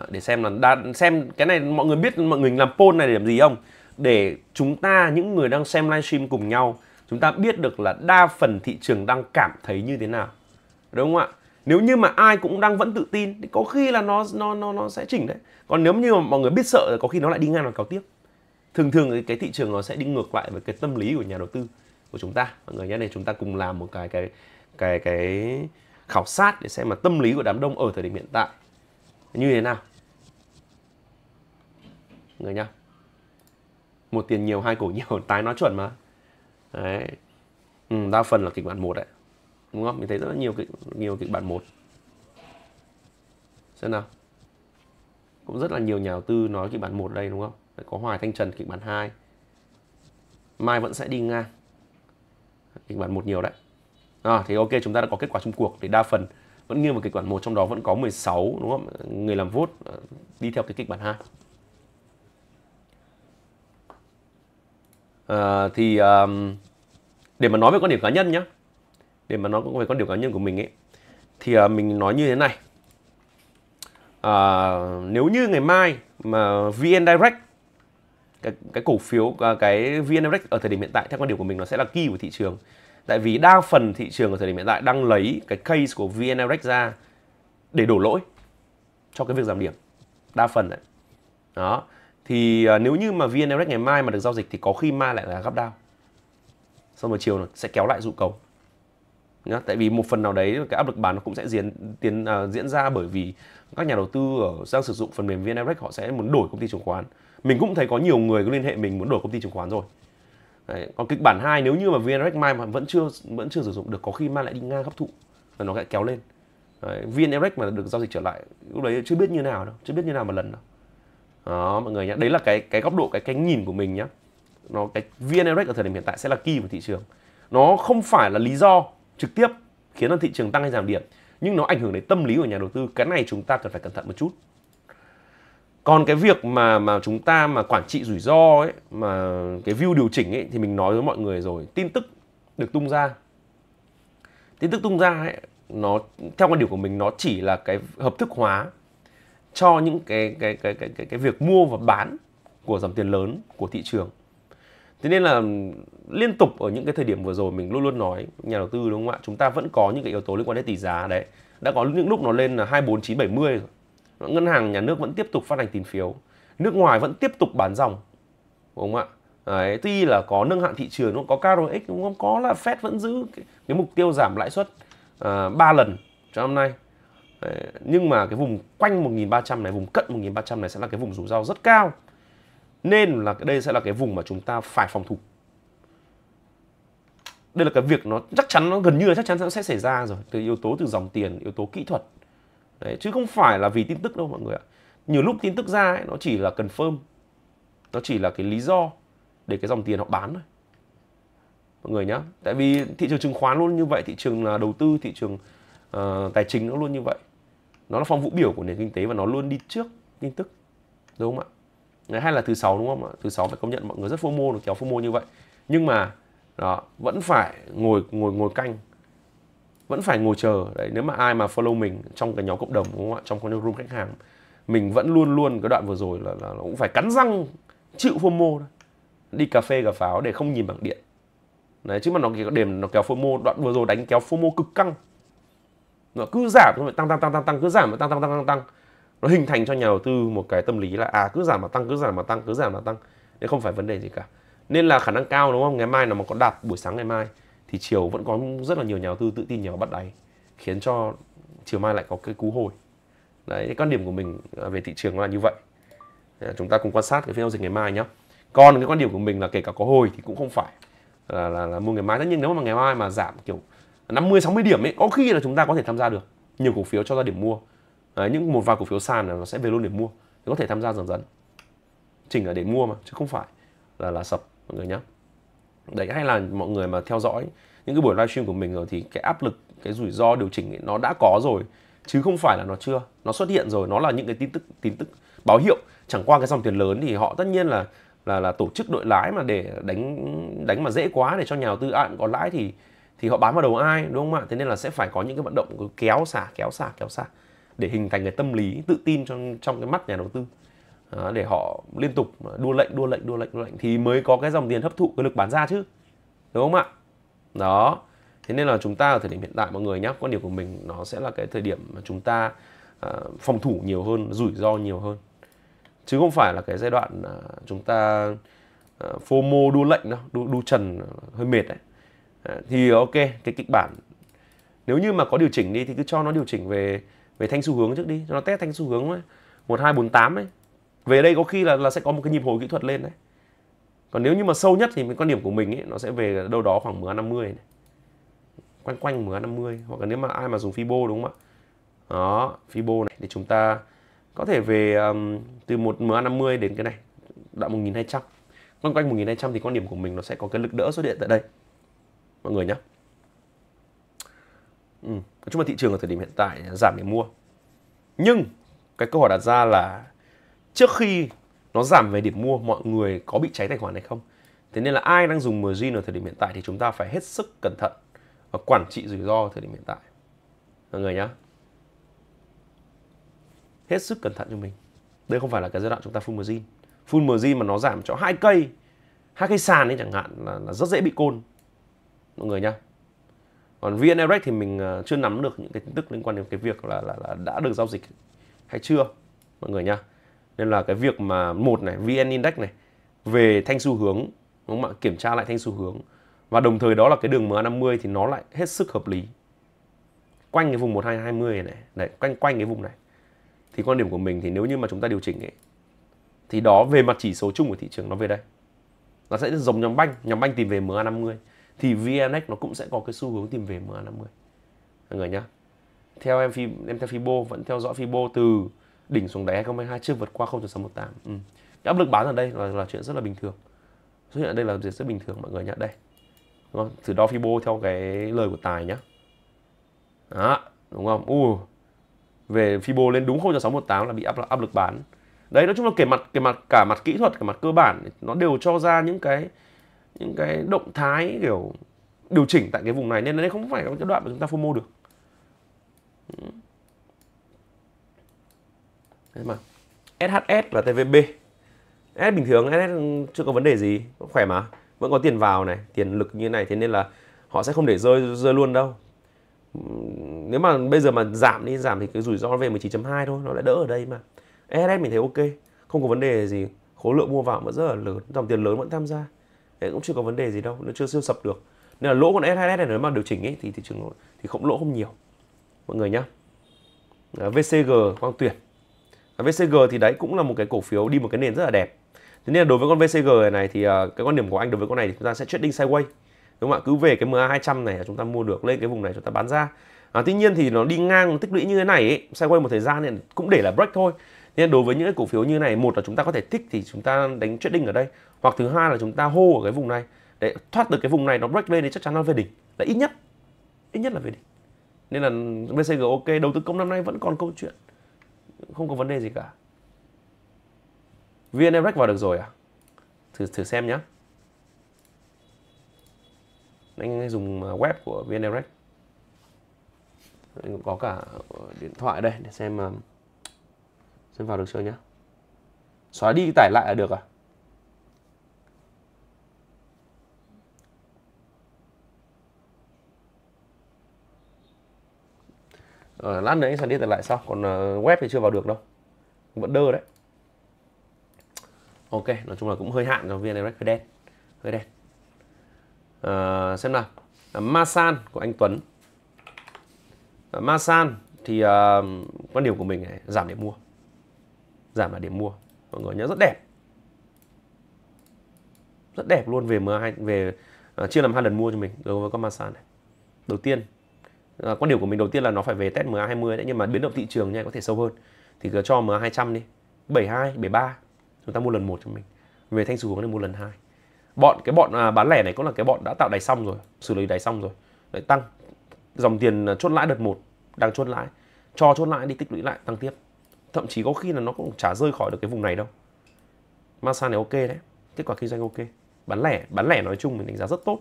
để xem là đa, xem cái này mọi người biết mọi người làm poll này để làm gì không để chúng ta những người đang xem livestream cùng nhau chúng ta biết được là đa phần thị trường đang cảm thấy như thế nào đúng không ạ nếu như mà ai cũng đang vẫn tự tin thì có khi là nó nó nó nó sẽ chỉnh đấy còn nếu như mà mọi người biết sợ thì có khi nó lại đi ngang vào cáo tiếp thường thường cái, cái thị trường nó sẽ đi ngược lại với cái tâm lý của nhà đầu tư của chúng ta mọi người nhé này chúng ta cùng làm một cái cái cái cái khảo sát để xem mà tâm lý của đám đông ở thời điểm hiện tại như thế nào người nhá một tiền nhiều hai cổ nhiều tái nói chuẩn mà đấy ừ, đa phần là kịch bản một đấy đúng không mình thấy rất là nhiều kịch nhiều kịch bản một xem nào cũng rất là nhiều nhà đầu tư nói kịch bản một đây đúng không có hoài thanh trần kịch bản 2 mai vẫn sẽ đi ngang kịch bản một nhiều đấy à, thì ok chúng ta đã có kết quả chung cuộc thì đa phần vẫn nghiêng vào kịch bản một trong đó vẫn có 16 đúng không người làm vốt ờ, đi theo cái kịch bản 2 à, ờ, thì um, để mà nói về quan điểm cá nhân nhé để mà nó cũng về quan điểm cá nhân của mình ấy thì uh, mình nói như thế này uh, nếu như ngày mai mà VN Direct cái, cái cổ phiếu à, cái VN Direct ở thời điểm hiện tại theo quan điểm của mình nó sẽ là key của thị trường tại vì đa phần thị trường ở thời điểm hiện tại đang lấy cái case của VN Direct ra để đổ lỗi cho cái việc giảm điểm đa phần đấy đó thì uh, nếu như mà VN Direct ngày mai mà được giao dịch thì có khi mai lại là gấp down xong rồi chiều nó sẽ kéo lại dụ cầu nhá tại vì một phần nào đấy cái áp lực bán nó cũng sẽ diễn tiến uh, diễn ra bởi vì các nhà đầu tư ở đang sử dụng phần mềm VN họ sẽ muốn đổi công ty chứng khoán mình cũng thấy có nhiều người có liên hệ mình muốn đổi công ty chứng khoán rồi đấy. còn kịch bản 2 nếu như mà VN mai mà vẫn chưa vẫn chưa sử dụng được có khi mai lại đi ngang hấp thụ và nó lại kéo lên đấy. VN mà được giao dịch trở lại lúc đấy chưa biết như nào đâu chưa biết như nào một lần đâu đó mọi người nhá đấy là cái cái góc độ cái cái nhìn của mình nhá nó cái VN ở thời điểm hiện tại sẽ là key của thị trường nó không phải là lý do trực tiếp khiến cho thị trường tăng hay giảm điểm nhưng nó ảnh hưởng đến tâm lý của nhà đầu tư cái này chúng ta cần phải cẩn thận một chút còn cái việc mà mà chúng ta mà quản trị rủi ro ấy mà cái view điều chỉnh ấy thì mình nói với mọi người rồi tin tức được tung ra tin tức tung ra ấy nó theo quan điểm của mình nó chỉ là cái hợp thức hóa cho những cái cái cái cái cái, cái việc mua và bán của dòng tiền lớn của thị trường thế nên là liên tục ở những cái thời điểm vừa rồi mình luôn luôn nói nhà đầu tư đúng không ạ chúng ta vẫn có những cái yếu tố liên quan đến tỷ giá đấy đã có những lúc nó lên là hai bốn chín bảy mươi ngân hàng nhà nước vẫn tiếp tục phát hành tín phiếu nước ngoài vẫn tiếp tục bán dòng đúng không ạ Đấy, tuy là có nâng hạn thị trường nó có KRX đúng không có là Fed vẫn giữ cái, cái mục tiêu giảm lãi suất à, ba 3 lần trong năm nay Đấy, nhưng mà cái vùng quanh 1.300 này vùng cận 1.300 này sẽ là cái vùng rủi ro rất cao nên là đây sẽ là cái vùng mà chúng ta phải phòng thủ đây là cái việc nó chắc chắn nó gần như là chắc chắn nó sẽ xảy ra rồi từ yếu tố từ dòng tiền yếu tố kỹ thuật đấy chứ không phải là vì tin tức đâu mọi người ạ nhiều lúc tin tức ra ấy, nó chỉ là cần confirm nó chỉ là cái lý do để cái dòng tiền họ bán thôi mọi người nhá tại vì thị trường chứng khoán luôn như vậy thị trường là đầu tư thị trường uh, tài chính nó luôn như vậy nó là phong vũ biểu của nền kinh tế và nó luôn đi trước tin tức đúng không ạ ngày hai là thứ sáu đúng không ạ thứ sáu phải công nhận mọi người rất phô mô, kéo phô mô như vậy nhưng mà đó vẫn phải ngồi ngồi ngồi canh vẫn phải ngồi chờ đấy nếu mà ai mà follow mình trong cái nhóm cộng đồng đúng không ạ trong cái room khách hàng mình vẫn luôn luôn cái đoạn vừa rồi là, là, là cũng phải cắn răng chịu phô mô, đi cà phê cà pháo để không nhìn bảng điện đấy chứ mà nó điểm nó kéo phô mô đoạn vừa rồi đánh kéo phô mô cực căng nó cứ giảm rồi tăng tăng tăng tăng tăng cứ giảm tăng tăng tăng tăng tăng nó hình thành cho nhà đầu tư một cái tâm lý là à cứ giảm mà tăng cứ giảm mà tăng cứ giảm mà tăng nên không phải vấn đề gì cả nên là khả năng cao đúng không ngày mai nó mà có đạt buổi sáng ngày mai thì chiều vẫn có rất là nhiều nhà đầu tư tự tin nhờ bắt đáy khiến cho chiều mai lại có cái cú hồi đấy cái quan điểm của mình à, về thị trường là như vậy à, chúng ta cùng quan sát cái phiên giao dịch ngày mai nhé còn cái quan điểm của mình là kể cả có hồi thì cũng không phải là, là, là mua ngày mai tất nhiên nếu mà ngày mai mà giảm kiểu 50 60 điểm ấy có khi là chúng ta có thể tham gia được nhiều cổ phiếu cho ra điểm mua Đấy, nhưng một vài cổ phiếu sàn là nó sẽ về luôn để mua thì có thể tham gia dần dần chỉnh là để mua mà chứ không phải là là sập mọi người nhé đấy hay là mọi người mà theo dõi những cái buổi livestream của mình rồi thì cái áp lực cái rủi ro điều chỉnh ấy, nó đã có rồi chứ không phải là nó chưa nó xuất hiện rồi nó là những cái tin tức tin tức báo hiệu chẳng qua cái dòng tiền lớn thì họ tất nhiên là là là tổ chức đội lái mà để đánh đánh mà dễ quá để cho nhà đầu tư ai có lãi thì thì họ bán vào đầu ai đúng không ạ thế nên là sẽ phải có những cái vận động kéo xả kéo xả kéo xả để hình thành cái tâm lý tự tin trong trong cái mắt nhà đầu tư à, để họ liên tục đua lệnh đua lệnh đua lệnh đua lệnh thì mới có cái dòng tiền hấp thụ cái lực bán ra chứ đúng không ạ đó thế nên là chúng ta ở thời điểm hiện tại mọi người nhé quan điểm của mình nó sẽ là cái thời điểm mà chúng ta à, phòng thủ nhiều hơn rủi ro nhiều hơn chứ không phải là cái giai đoạn à, chúng ta à, fomo đua lệnh đâu đua đu trần hơi mệt đấy à, thì ok cái kịch bản nếu như mà có điều chỉnh đi thì cứ cho nó điều chỉnh về về thanh xu hướng trước đi cho nó test thanh xu hướng ấy. 1248 ấy về đây có khi là là sẽ có một cái nhịp hồi kỹ thuật lên đấy còn nếu như mà sâu nhất thì quan điểm của mình ấy, nó sẽ về đâu đó khoảng 1050 này. quanh quanh 1050 hoặc là nếu mà ai mà dùng Fibo đúng không ạ đó Fibo này thì chúng ta có thể về um, từ một MA50 đến cái này đoạn 1200 quanh quanh 1200 thì quan điểm của mình nó sẽ có cái lực đỡ xuất hiện tại đây mọi người nhé Ừ. Nói chung là thị trường ở thời điểm hiện tại giảm để mua. Nhưng cái câu hỏi đặt ra là trước khi nó giảm về điểm mua mọi người có bị cháy tài khoản hay không? Thế nên là ai đang dùng margin ở thời điểm hiện tại thì chúng ta phải hết sức cẩn thận và quản trị rủi ro ở thời điểm hiện tại. Mọi người nhá. Hết sức cẩn thận cho mình. Đây không phải là cái giai đoạn chúng ta full margin. Full margin mà nó giảm cho hai cây, hai cây sàn ấy chẳng hạn là, là rất dễ bị côn. Mọi người nhá còn vn direct thì mình ờ, chưa nắm được những cái tin tức liên quan đến cái việc là là, là đã được giao dịch hay chưa mọi người nhá nên là cái việc mà một này vn index này về thanh xu hướng đúng không ạ kiểm tra lại thanh xu hướng và đồng thời đó là cái đường MA50 thì nó lại hết sức hợp lý quanh cái vùng 1220 này, này quanh quanh cái vùng này thì quan điểm của mình thì nếu như mà chúng ta điều chỉnh ấy thì đó về mặt chỉ số chung của thị trường nó về đây nó sẽ giống nhóm banh nhóm banh tìm về MA50 thì VNX nó cũng sẽ có cái xu hướng tìm về MA50 mọi người nhá theo em em theo Fibo vẫn theo dõi Fibo từ đỉnh xuống đáy 2022 chưa vượt qua 0.618 ừ. áp lực bán ở đây là, là chuyện rất là bình thường xuất hiện ở đây là chuyện rất bình thường mọi người nhá đây đúng không? thử đo Fibo theo cái lời của Tài nhá đó đúng không u về Fibo lên đúng 0.618 là bị áp, áp lực bán đấy nói chung là kể mặt kể mặt cả mặt kỹ thuật cả mặt cơ bản nó đều cho ra những cái những cái động thái kiểu điều chỉnh tại cái vùng này nên đây không phải là cái đoạn mà chúng ta FOMO được ừ. Đấy mà SHS và TVB S bình thường s chưa có vấn đề gì khỏe mà vẫn có tiền vào này tiền lực như này thế nên là họ sẽ không để rơi rơi luôn đâu ừ, nếu mà bây giờ mà giảm đi giảm thì cái rủi ro về 19.2 thôi nó lại đỡ ở đây mà SS mình thấy ok không có vấn đề gì khối lượng mua vào vẫn rất là lớn dòng tiền lớn vẫn tham gia thế cũng chưa có vấn đề gì đâu nó chưa siêu sập được nên là lỗ con S2S này nếu mà điều chỉnh ấy thì thị trường thì không lỗ không nhiều mọi người nhá à, VCG Quang Tuyển à, VCG thì đấy cũng là một cái cổ phiếu đi một cái nền rất là đẹp thế nên là đối với con VCG này, thì à, cái quan điểm của anh đối với con này thì chúng ta sẽ trading sideways đúng không ạ cứ về cái MA 200 này chúng ta mua được lên cái vùng này chúng ta bán ra à, tuy nhiên thì nó đi ngang tích lũy như thế này ấy, sideways một thời gian thì cũng để là break thôi nên đối với những cái cổ phiếu như này một là chúng ta có thể thích thì chúng ta đánh trading ở đây hoặc thứ hai là chúng ta hô ở cái vùng này để thoát được cái vùng này nó break lên thì chắc chắn nó về đỉnh là ít nhất ít nhất là về đỉnh nên là BCG ok đầu tư công năm nay vẫn còn câu chuyện không có vấn đề gì cả VN Direct vào được rồi à thử thử xem nhá anh dùng à, web của VN Direct có cả điện thoại đây để xem à, Xem vào được chưa nhá Xóa đi tải lại là được à Ờ, lát nữa anh sẽ đi tải lại sau Còn uh, web thì chưa vào được đâu Vẫn đơ đấy Ok, nói chung là cũng hơi hạn cho viên Direct hơi đen Hơi đen à, Xem nào à, Masan của anh Tuấn à, Masan thì uh, quan điểm của mình này, giảm để mua giảm lại điểm mua mọi người nhớ rất đẹp rất đẹp luôn về MA2 về à, chia làm hai lần mua cho mình đối với con Masan này đầu tiên à, quan điểm của mình đầu tiên là nó phải về test MA20 đấy nhưng mà biến động thị trường nha có thể sâu hơn thì cứ cho MA200 đi 72 73 chúng ta mua lần một cho mình về thanh xu hướng này mua lần hai bọn cái bọn à, bán lẻ này cũng là cái bọn đã tạo đáy xong rồi xử lý đáy xong rồi lại tăng dòng tiền à, chốt lãi đợt một đang chốt lãi cho chốt lãi đi tích lũy lại tăng tiếp thậm chí có khi là nó cũng chả rơi khỏi được cái vùng này đâu masan này ok đấy kết quả kinh doanh ok bán lẻ bán lẻ nói chung mình đánh giá rất tốt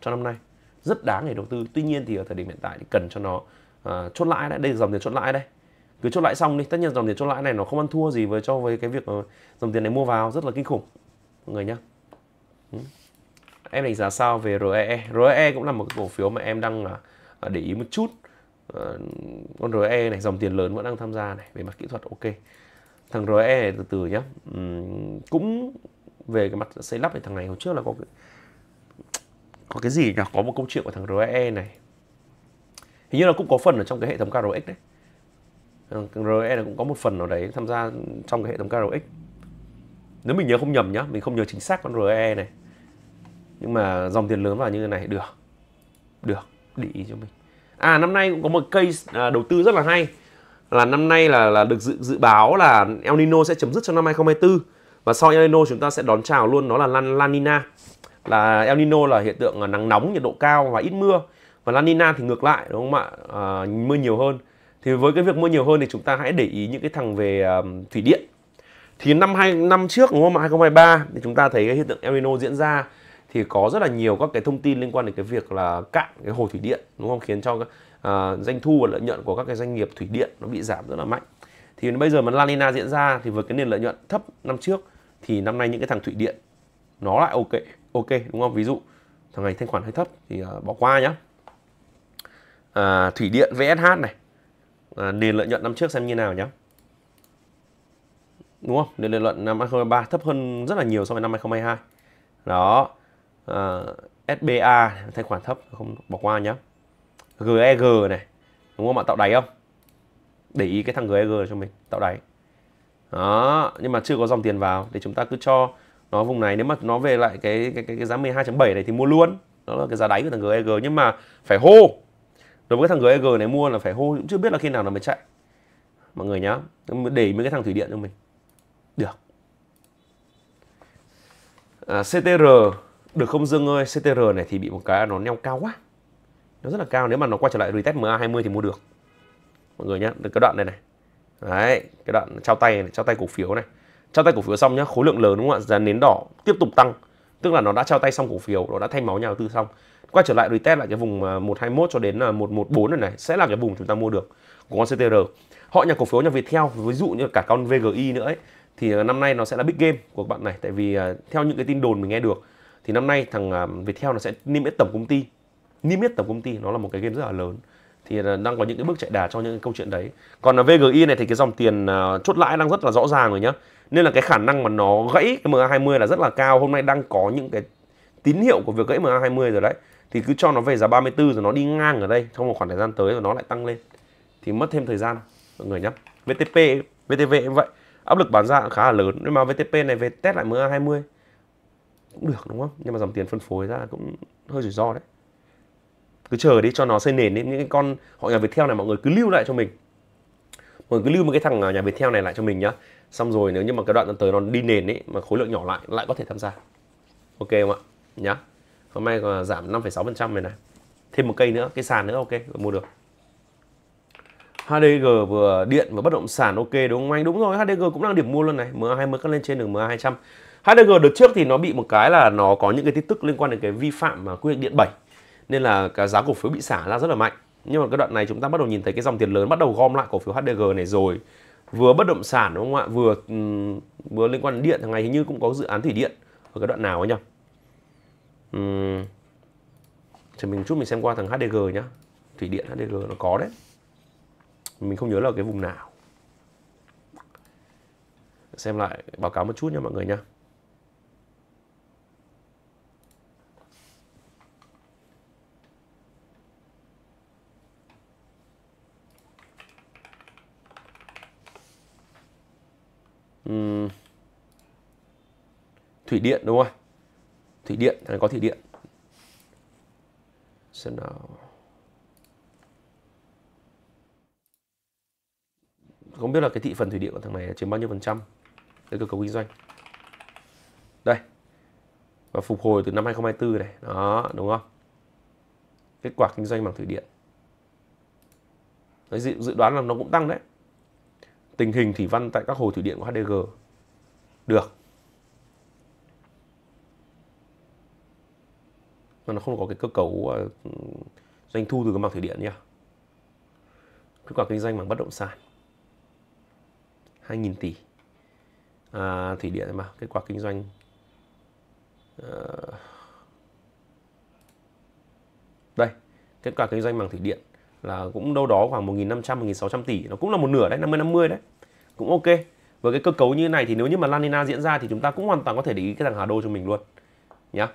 cho năm nay rất đáng để đầu tư tuy nhiên thì ở thời điểm hiện tại thì cần cho nó uh, chốt lãi đấy đây là dòng tiền chốt lãi đây cứ chốt lãi xong đi tất nhiên dòng tiền chốt lãi này nó không ăn thua gì với cho với cái việc ờ, dòng tiền này mua vào rất là kinh khủng mọi người nhá ừ. em đánh giá sao về REE REE e cũng là một cái cổ phiếu mà em đang à, để ý một chút Ờ, con RE này dòng tiền lớn vẫn đang tham gia này về mặt kỹ thuật ok thằng RE này từ từ nhá uhm, cũng về cái mặt xây lắp thì thằng này hồi trước là có cái, có cái gì nhỉ có một câu chuyện của thằng RE này hình như là cũng có phần ở trong cái hệ thống KRX đấy ờ, RE này cũng có một phần nào đấy tham gia trong cái hệ thống KRX nếu mình nhớ không nhầm nhá mình không nhớ chính xác con RE này nhưng mà dòng tiền lớn vào như thế này được được để ý cho mình à năm nay cũng có một case à, đầu tư rất là hay là năm nay là là được dự dự báo là El Nino sẽ chấm dứt trong năm 2024 và sau El Nino chúng ta sẽ đón chào luôn nó là Lan, La Nina là El Nino là hiện tượng nắng nóng nhiệt độ cao và ít mưa và La Nina thì ngược lại đúng không ạ à, mưa nhiều hơn thì với cái việc mưa nhiều hơn thì chúng ta hãy để ý những cái thằng về um, thủy điện thì năm hai năm trước đúng không ạ 2023 thì chúng ta thấy cái hiện tượng El Nino diễn ra thì có rất là nhiều các cái thông tin liên quan đến cái việc là cạn cái hồ thủy điện đúng không khiến cho uh, doanh thu và lợi nhuận của các cái doanh nghiệp thủy điện nó bị giảm rất là mạnh thì bây giờ mà La Nina diễn ra thì với cái nền lợi nhuận thấp năm trước thì năm nay những cái thằng thủy điện nó lại ok ok đúng không ví dụ thằng này thanh khoản hơi thấp thì uh, bỏ qua nhá à, thủy điện VSH này à, nền lợi nhuận năm trước xem như nào nhá đúng không nền lợi nhuận năm 2023 thấp hơn rất là nhiều so với năm 2022 đó uh, ờ, SBA thanh khoản thấp không bỏ qua nhá GEG e này đúng không ạ tạo đáy không để ý cái thằng GEG e cho mình tạo đáy đó nhưng mà chưa có dòng tiền vào để chúng ta cứ cho nó vùng này nếu mà nó về lại cái cái cái, cái giá 12.7 này thì mua luôn đó là cái giá đáy của thằng GEG e nhưng mà phải hô đối với cái thằng GEG này mua là phải hô cũng chưa biết là khi nào nó mới chạy mọi người nhá để mấy cái thằng thủy điện cho mình được à, CTR được không Dương ơi, CTR này thì bị một cái nó neo cao quá. Nó rất là cao, nếu mà nó quay trở lại retest MA20 thì mua được. Mọi người nhé, được cái đoạn này này. Đấy, cái đoạn trao tay này, trao tay cổ phiếu này. Trao tay cổ phiếu xong nhá, khối lượng lớn đúng không ạ? Giá nến đỏ tiếp tục tăng. Tức là nó đã trao tay xong cổ phiếu, nó đã thanh máu nhà đầu tư xong. Quay trở lại retest lại cái vùng 121 à, cho đến 114 à, này này sẽ là cái vùng chúng ta mua được của con CTR. Họ nhà cổ phiếu nhà Viettel, ví dụ như cả con VGI nữa ấy thì à, năm nay nó sẽ là big game của các bạn này tại vì theo những cái tin đồn mình nghe được thì năm nay thằng à, Viettel nó sẽ niêm yết tổng công ty niêm yết tổng công ty nó là một cái game rất là lớn thì à, đang có những cái bước chạy đà cho những cái câu chuyện đấy còn à, VGI này thì cái dòng tiền chốt lãi đang rất là rõ ràng rồi nhá nên là cái khả năng mà nó gãy cái MA20 là rất là cao hôm nay đang có những cái tín hiệu của việc gãy MA20 rồi đấy thì cứ cho nó về giá 34 rồi nó đi ngang ở đây trong một khoảng thời gian tới rồi nó lại tăng lên thì mất thêm thời gian mọi người nhá VTP VTV cũng vậy áp lực bán ra khá là lớn nhưng mà VTP này về test lại MA20 cũng được đúng không nhưng mà dòng tiền phân phối ra cũng hơi rủi ro đấy cứ chờ đi cho nó xây nền đến những cái con họ nhà Viettel này mọi người cứ lưu lại cho mình mọi người cứ lưu một cái thằng nhà Viettel này lại cho mình nhá xong rồi nếu như mà cái đoạn tới nó đi nền ấy mà khối lượng nhỏ lại lại có thể tham gia ok không ạ nhá hôm nay còn giảm 5,6% này này thêm một cây nữa cái sàn nữa ok mua được HDG vừa điện và bất động sản ok đúng không anh đúng rồi HDG cũng đang điểm mua luôn này MA20 cắt lên trên đường MA200 HDG đợt trước thì nó bị một cái là nó có những cái tin tức liên quan đến cái vi phạm mà quy định điện 7 nên là cái giá cổ phiếu bị xả ra rất là mạnh nhưng mà cái đoạn này chúng ta bắt đầu nhìn thấy cái dòng tiền lớn bắt đầu gom lại cổ phiếu HDG này rồi vừa bất động sản đúng không ạ vừa vừa liên quan đến điện thằng này hình như cũng có dự án thủy điện ở cái đoạn nào ấy nhỉ um, chờ mình chút mình xem qua thằng HDG nhá thủy điện HDG nó có đấy mình không nhớ là cái vùng nào xem lại báo cáo một chút nha mọi người nhá Điện đúng không? Thủy Điện, thằng này có Thủy Điện. Xem nào. Không biết là cái thị phần thủy điện của thằng này chiếm bao nhiêu phần trăm cái cơ cấu kinh doanh. Đây. Và phục hồi từ năm 2024 này, đó, đúng không? Kết quả kinh doanh bằng thủy điện. Đấy, dự, dự đoán là nó cũng tăng đấy. Tình hình thủy văn tại các hồ thủy điện của HDG được nó không có cái cơ cấu ờ, doanh thu từ cái mảng thủy điện nhá kết quả kinh doanh bằng bất động sản 2.000 tỷ à, thủy điện mà kết quả kinh doanh à, đây kết quả kinh doanh bằng thủy điện là cũng đâu đó khoảng 1.500 1.600 tỷ nó cũng là một nửa đấy 50 50 đấy cũng ok với cái cơ cấu như này thì nếu như mà La Nina diễn ra thì chúng ta cũng hoàn toàn có thể để ý cái thằng Hà Đô cho mình luôn nhá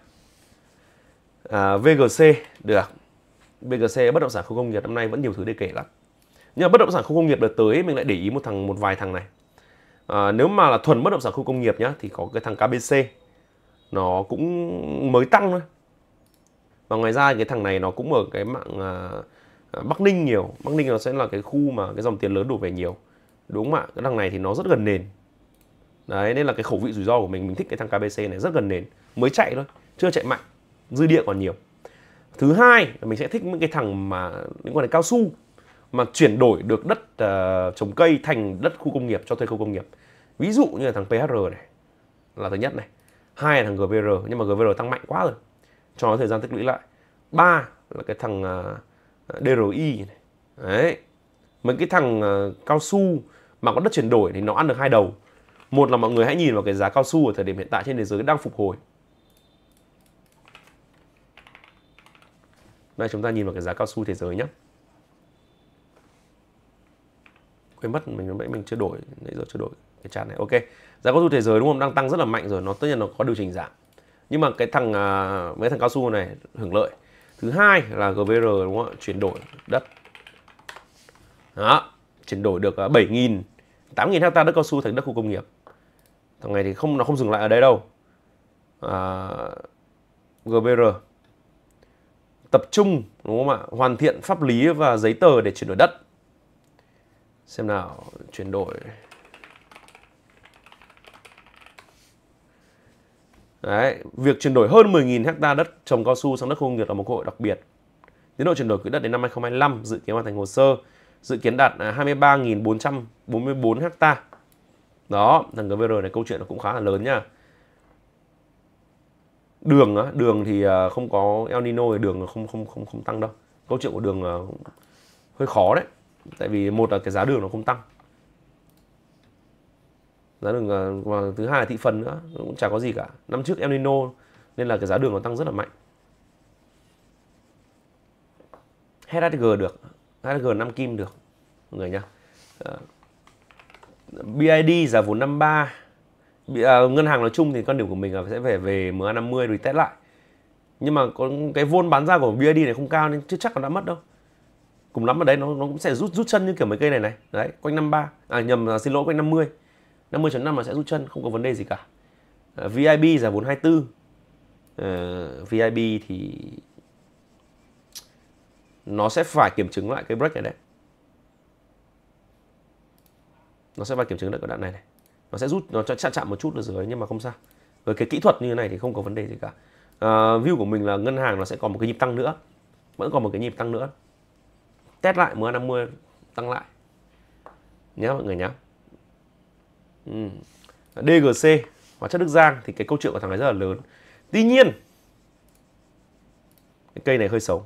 à, VGC được VGC bất động sản khu công nghiệp năm nay vẫn nhiều thứ để kể lắm nhưng mà bất động sản khu công nghiệp đợt tới mình lại để ý một thằng một vài thằng này à, nếu mà là thuần bất động sản khu công nghiệp nhá thì có cái thằng KBC nó cũng mới tăng thôi và ngoài ra cái thằng này nó cũng ở cái mạng à, à, Bắc Ninh nhiều Bắc Ninh nó sẽ là cái khu mà cái dòng tiền lớn đổ về nhiều đúng không ạ cái thằng này thì nó rất gần nền đấy nên là cái khẩu vị rủi ro của mình mình thích cái thằng KBC này rất gần nền mới chạy thôi chưa chạy mạnh dư địa còn nhiều thứ hai là mình sẽ thích những cái thằng mà liên quan đến cao su mà chuyển đổi được đất uh, trồng cây thành đất khu công nghiệp cho thuê khu công nghiệp ví dụ như là thằng PHR này là thứ nhất này hai là thằng GVR nhưng mà GVR tăng mạnh quá rồi cho nó thời gian tích lũy lại ba là cái thằng uh, ờ, DRI này đấy mấy cái thằng uh, cao su mà có đất chuyển đổi thì nó ăn được hai đầu một là mọi người hãy nhìn vào cái giá cao su ở thời điểm hiện tại trên thế giới đang phục hồi Đây chúng ta nhìn vào cái giá cao su thế giới nhé. Quên mất mình vẫn mình chưa đổi, nãy giờ chưa đổi cái chart này. Ok. Giá cao su thế giới đúng không? Đang tăng rất là mạnh rồi, nó tất nhiên nó có điều chỉnh giảm. Nhưng mà cái thằng à, mấy thằng cao su này hưởng lợi. Thứ hai là GVR đúng không ạ? Chuyển đổi đất. Đó, chuyển đổi được 7.000 à, 8.000 hecta đất cao su thành đất khu công nghiệp. Thằng này thì không nó không dừng lại ở đây đâu. À, GBR tập trung đúng không ạ hoàn thiện pháp lý và giấy tờ để chuyển đổi đất xem nào chuyển đổi Đấy, việc chuyển đổi hơn 10.000 ha đất trồng cao su sang đất khu công nghiệp là một cơ hội đặc biệt. Tiến độ chuyển đổi quỹ đất đến năm 2025 dự kiến hoàn thành hồ sơ, dự kiến đạt 23.444 à, ha Đó, thằng GVR này câu chuyện nó cũng khá là lớn nha đường á đường thì à, không có El Nino thì đường không không không không tăng đâu câu chuyện của đường hơi khó đấy tại vì một là cái giá đường nó không tăng giá đường à, và thứ hai là thị phần nữa cũng chả có gì cả năm trước El Nino nên là cái giá đường nó tăng rất là mạnh HSG được HSG 5 kim được mọi người nhá ờ, BID giá vốn 53 uh, ngân hàng nói chung thì con điểm của mình là sẽ phải về MA50 test lại nhưng mà có cái vốn bán ra của BID này không cao nên chưa chắc nó đã mất đâu cùng lắm ở đấy nó nó cũng sẽ rút rút chân như kiểu mấy cây này này đấy quanh 53 à nhầm à, xin lỗi quanh 50 50.5 mà sẽ rút chân không có vấn đề gì cả uh, à, VIB giá 424 uh, VIB thì nó sẽ phải kiểm chứng lại cái break này đấy nó sẽ phải kiểm chứng lại cái đoạn này này nó sẽ rút nó cho chạm chạm một chút ở dưới nhưng mà không sao với cái kỹ thuật như thế này thì không có vấn đề gì cả à, view của mình là ngân hàng nó sẽ còn một cái nhịp tăng nữa vẫn còn một cái nhịp tăng nữa test lại MA 50 tăng lại nhé mọi người nhé ừ. DGC hóa chất Đức Giang thì cái câu chuyện của thằng này rất là lớn tuy nhiên cái cây này hơi xấu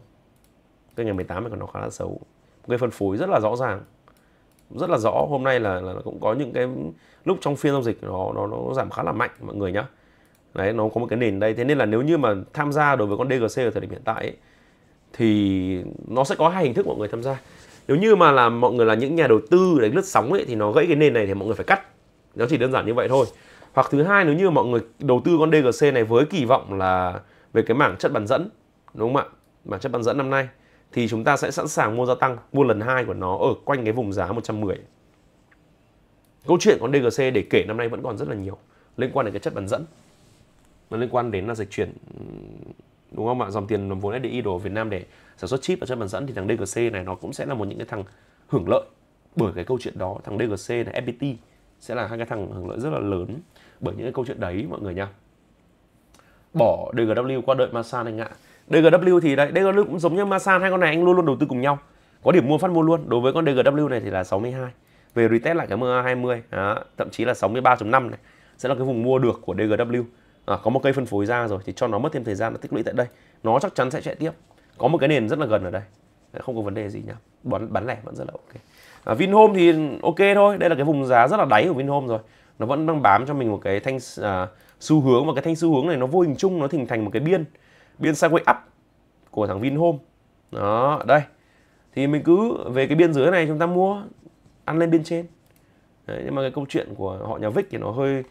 cây ngày 18 này còn nó khá là xấu một cây phân phối rất là rõ ràng rất là rõ hôm nay là, là cũng có những cái lúc trong phiên giao dịch nó nó nó giảm khá là mạnh mọi người nhá đấy nó có một cái nền đây thế nên là nếu như mà tham gia đối với con DGC ở thời điểm hiện tại ấy, thì nó sẽ có hai hình thức mọi người tham gia nếu như mà là mọi người là những nhà đầu tư đánh lướt sóng ấy thì nó gãy cái nền này thì mọi người phải cắt nó chỉ đơn giản như vậy thôi hoặc thứ hai nếu như mọi người đầu tư con DGC này với kỳ vọng là về cái mảng chất bán dẫn đúng không ạ mảng chất bán dẫn năm nay thì chúng ta sẽ sẵn sàng mua gia tăng, mua lần hai của nó ở quanh cái vùng giá 110. Câu chuyện con DGC để kể năm nay vẫn còn rất là nhiều liên quan đến cái chất bán dẫn. Nó liên quan đến là dịch chuyển đúng không ạ? Dòng tiền vốn FDI đổ Việt Nam để sản xuất chip và chất bán dẫn thì thằng DGC này nó cũng sẽ là một những cái thằng hưởng lợi bởi cái câu chuyện đó, thằng DGC này FPT sẽ là hai cái thằng hưởng lợi rất là lớn bởi những cái câu chuyện đấy mọi người nha. Bỏ DGW qua đợi Masan anh ạ. DGW thì đấy, DGW cũng giống như Masan hai con này anh luôn luôn đầu tư cùng nhau. Có điểm mua phát mua luôn. Đối với con DGW này thì là 62. Về retest lại cái MA20, đó, thậm chí là 63.5 này sẽ là cái vùng mua được của DGW. À, có một cây phân phối ra rồi thì cho nó mất thêm thời gian nó tích lũy tại đây. Nó chắc chắn sẽ chạy tiếp. Có một cái nền rất là gần ở đây. Không có vấn đề gì nhá. Bán bán lẻ vẫn rất là ok. À, Vinhome thì ok thôi, đây là cái vùng giá rất là đáy của Vinhome rồi. Nó vẫn đang bám cho mình một cái thanh à, xu hướng và cái thanh xu hướng này nó vô hình chung nó hình thành một cái biên biên sideway up của thằng Vinhome đó đây thì mình cứ về cái biên dưới này chúng ta mua ăn lên biên trên Đấy, nhưng mà cái câu chuyện của họ nhà Vic thì nó hơi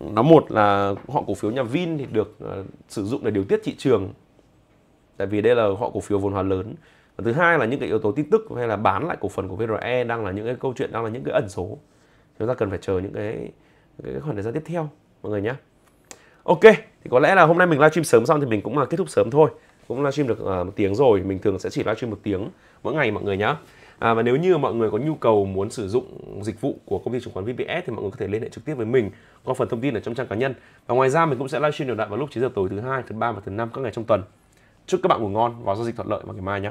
nó một là họ cổ phiếu nhà Vin thì được uh, sử dụng để điều tiết thị trường tại vì đây là họ cổ phiếu vốn hóa lớn và thứ hai là những cái yếu tố tin tức hay là bán lại cổ phần của VRE đang là những cái câu chuyện đang là những cái ẩn số chúng ta cần phải chờ những cái cái khoản thời gian tiếp theo mọi người nhé ok thì có lẽ là hôm nay mình livestream sớm xong thì mình cũng là kết thúc sớm thôi cũng livestream được uh, một tiếng rồi mình thường sẽ chỉ livestream một tiếng mỗi ngày mọi người nhá À, và nếu như mọi người có nhu cầu muốn sử dụng dịch vụ của công ty chứng khoán VPS thì mọi người có thể liên hệ trực tiếp với mình qua phần thông tin ở trong trang cá nhân. Và ngoài ra mình cũng sẽ livestream đều đặn vào lúc 9 giờ tối thứ hai, thứ ba và thứ năm các ngày trong tuần. Chúc các bạn ngủ ngon và giao dịch thuận lợi vào ngày mai nhé.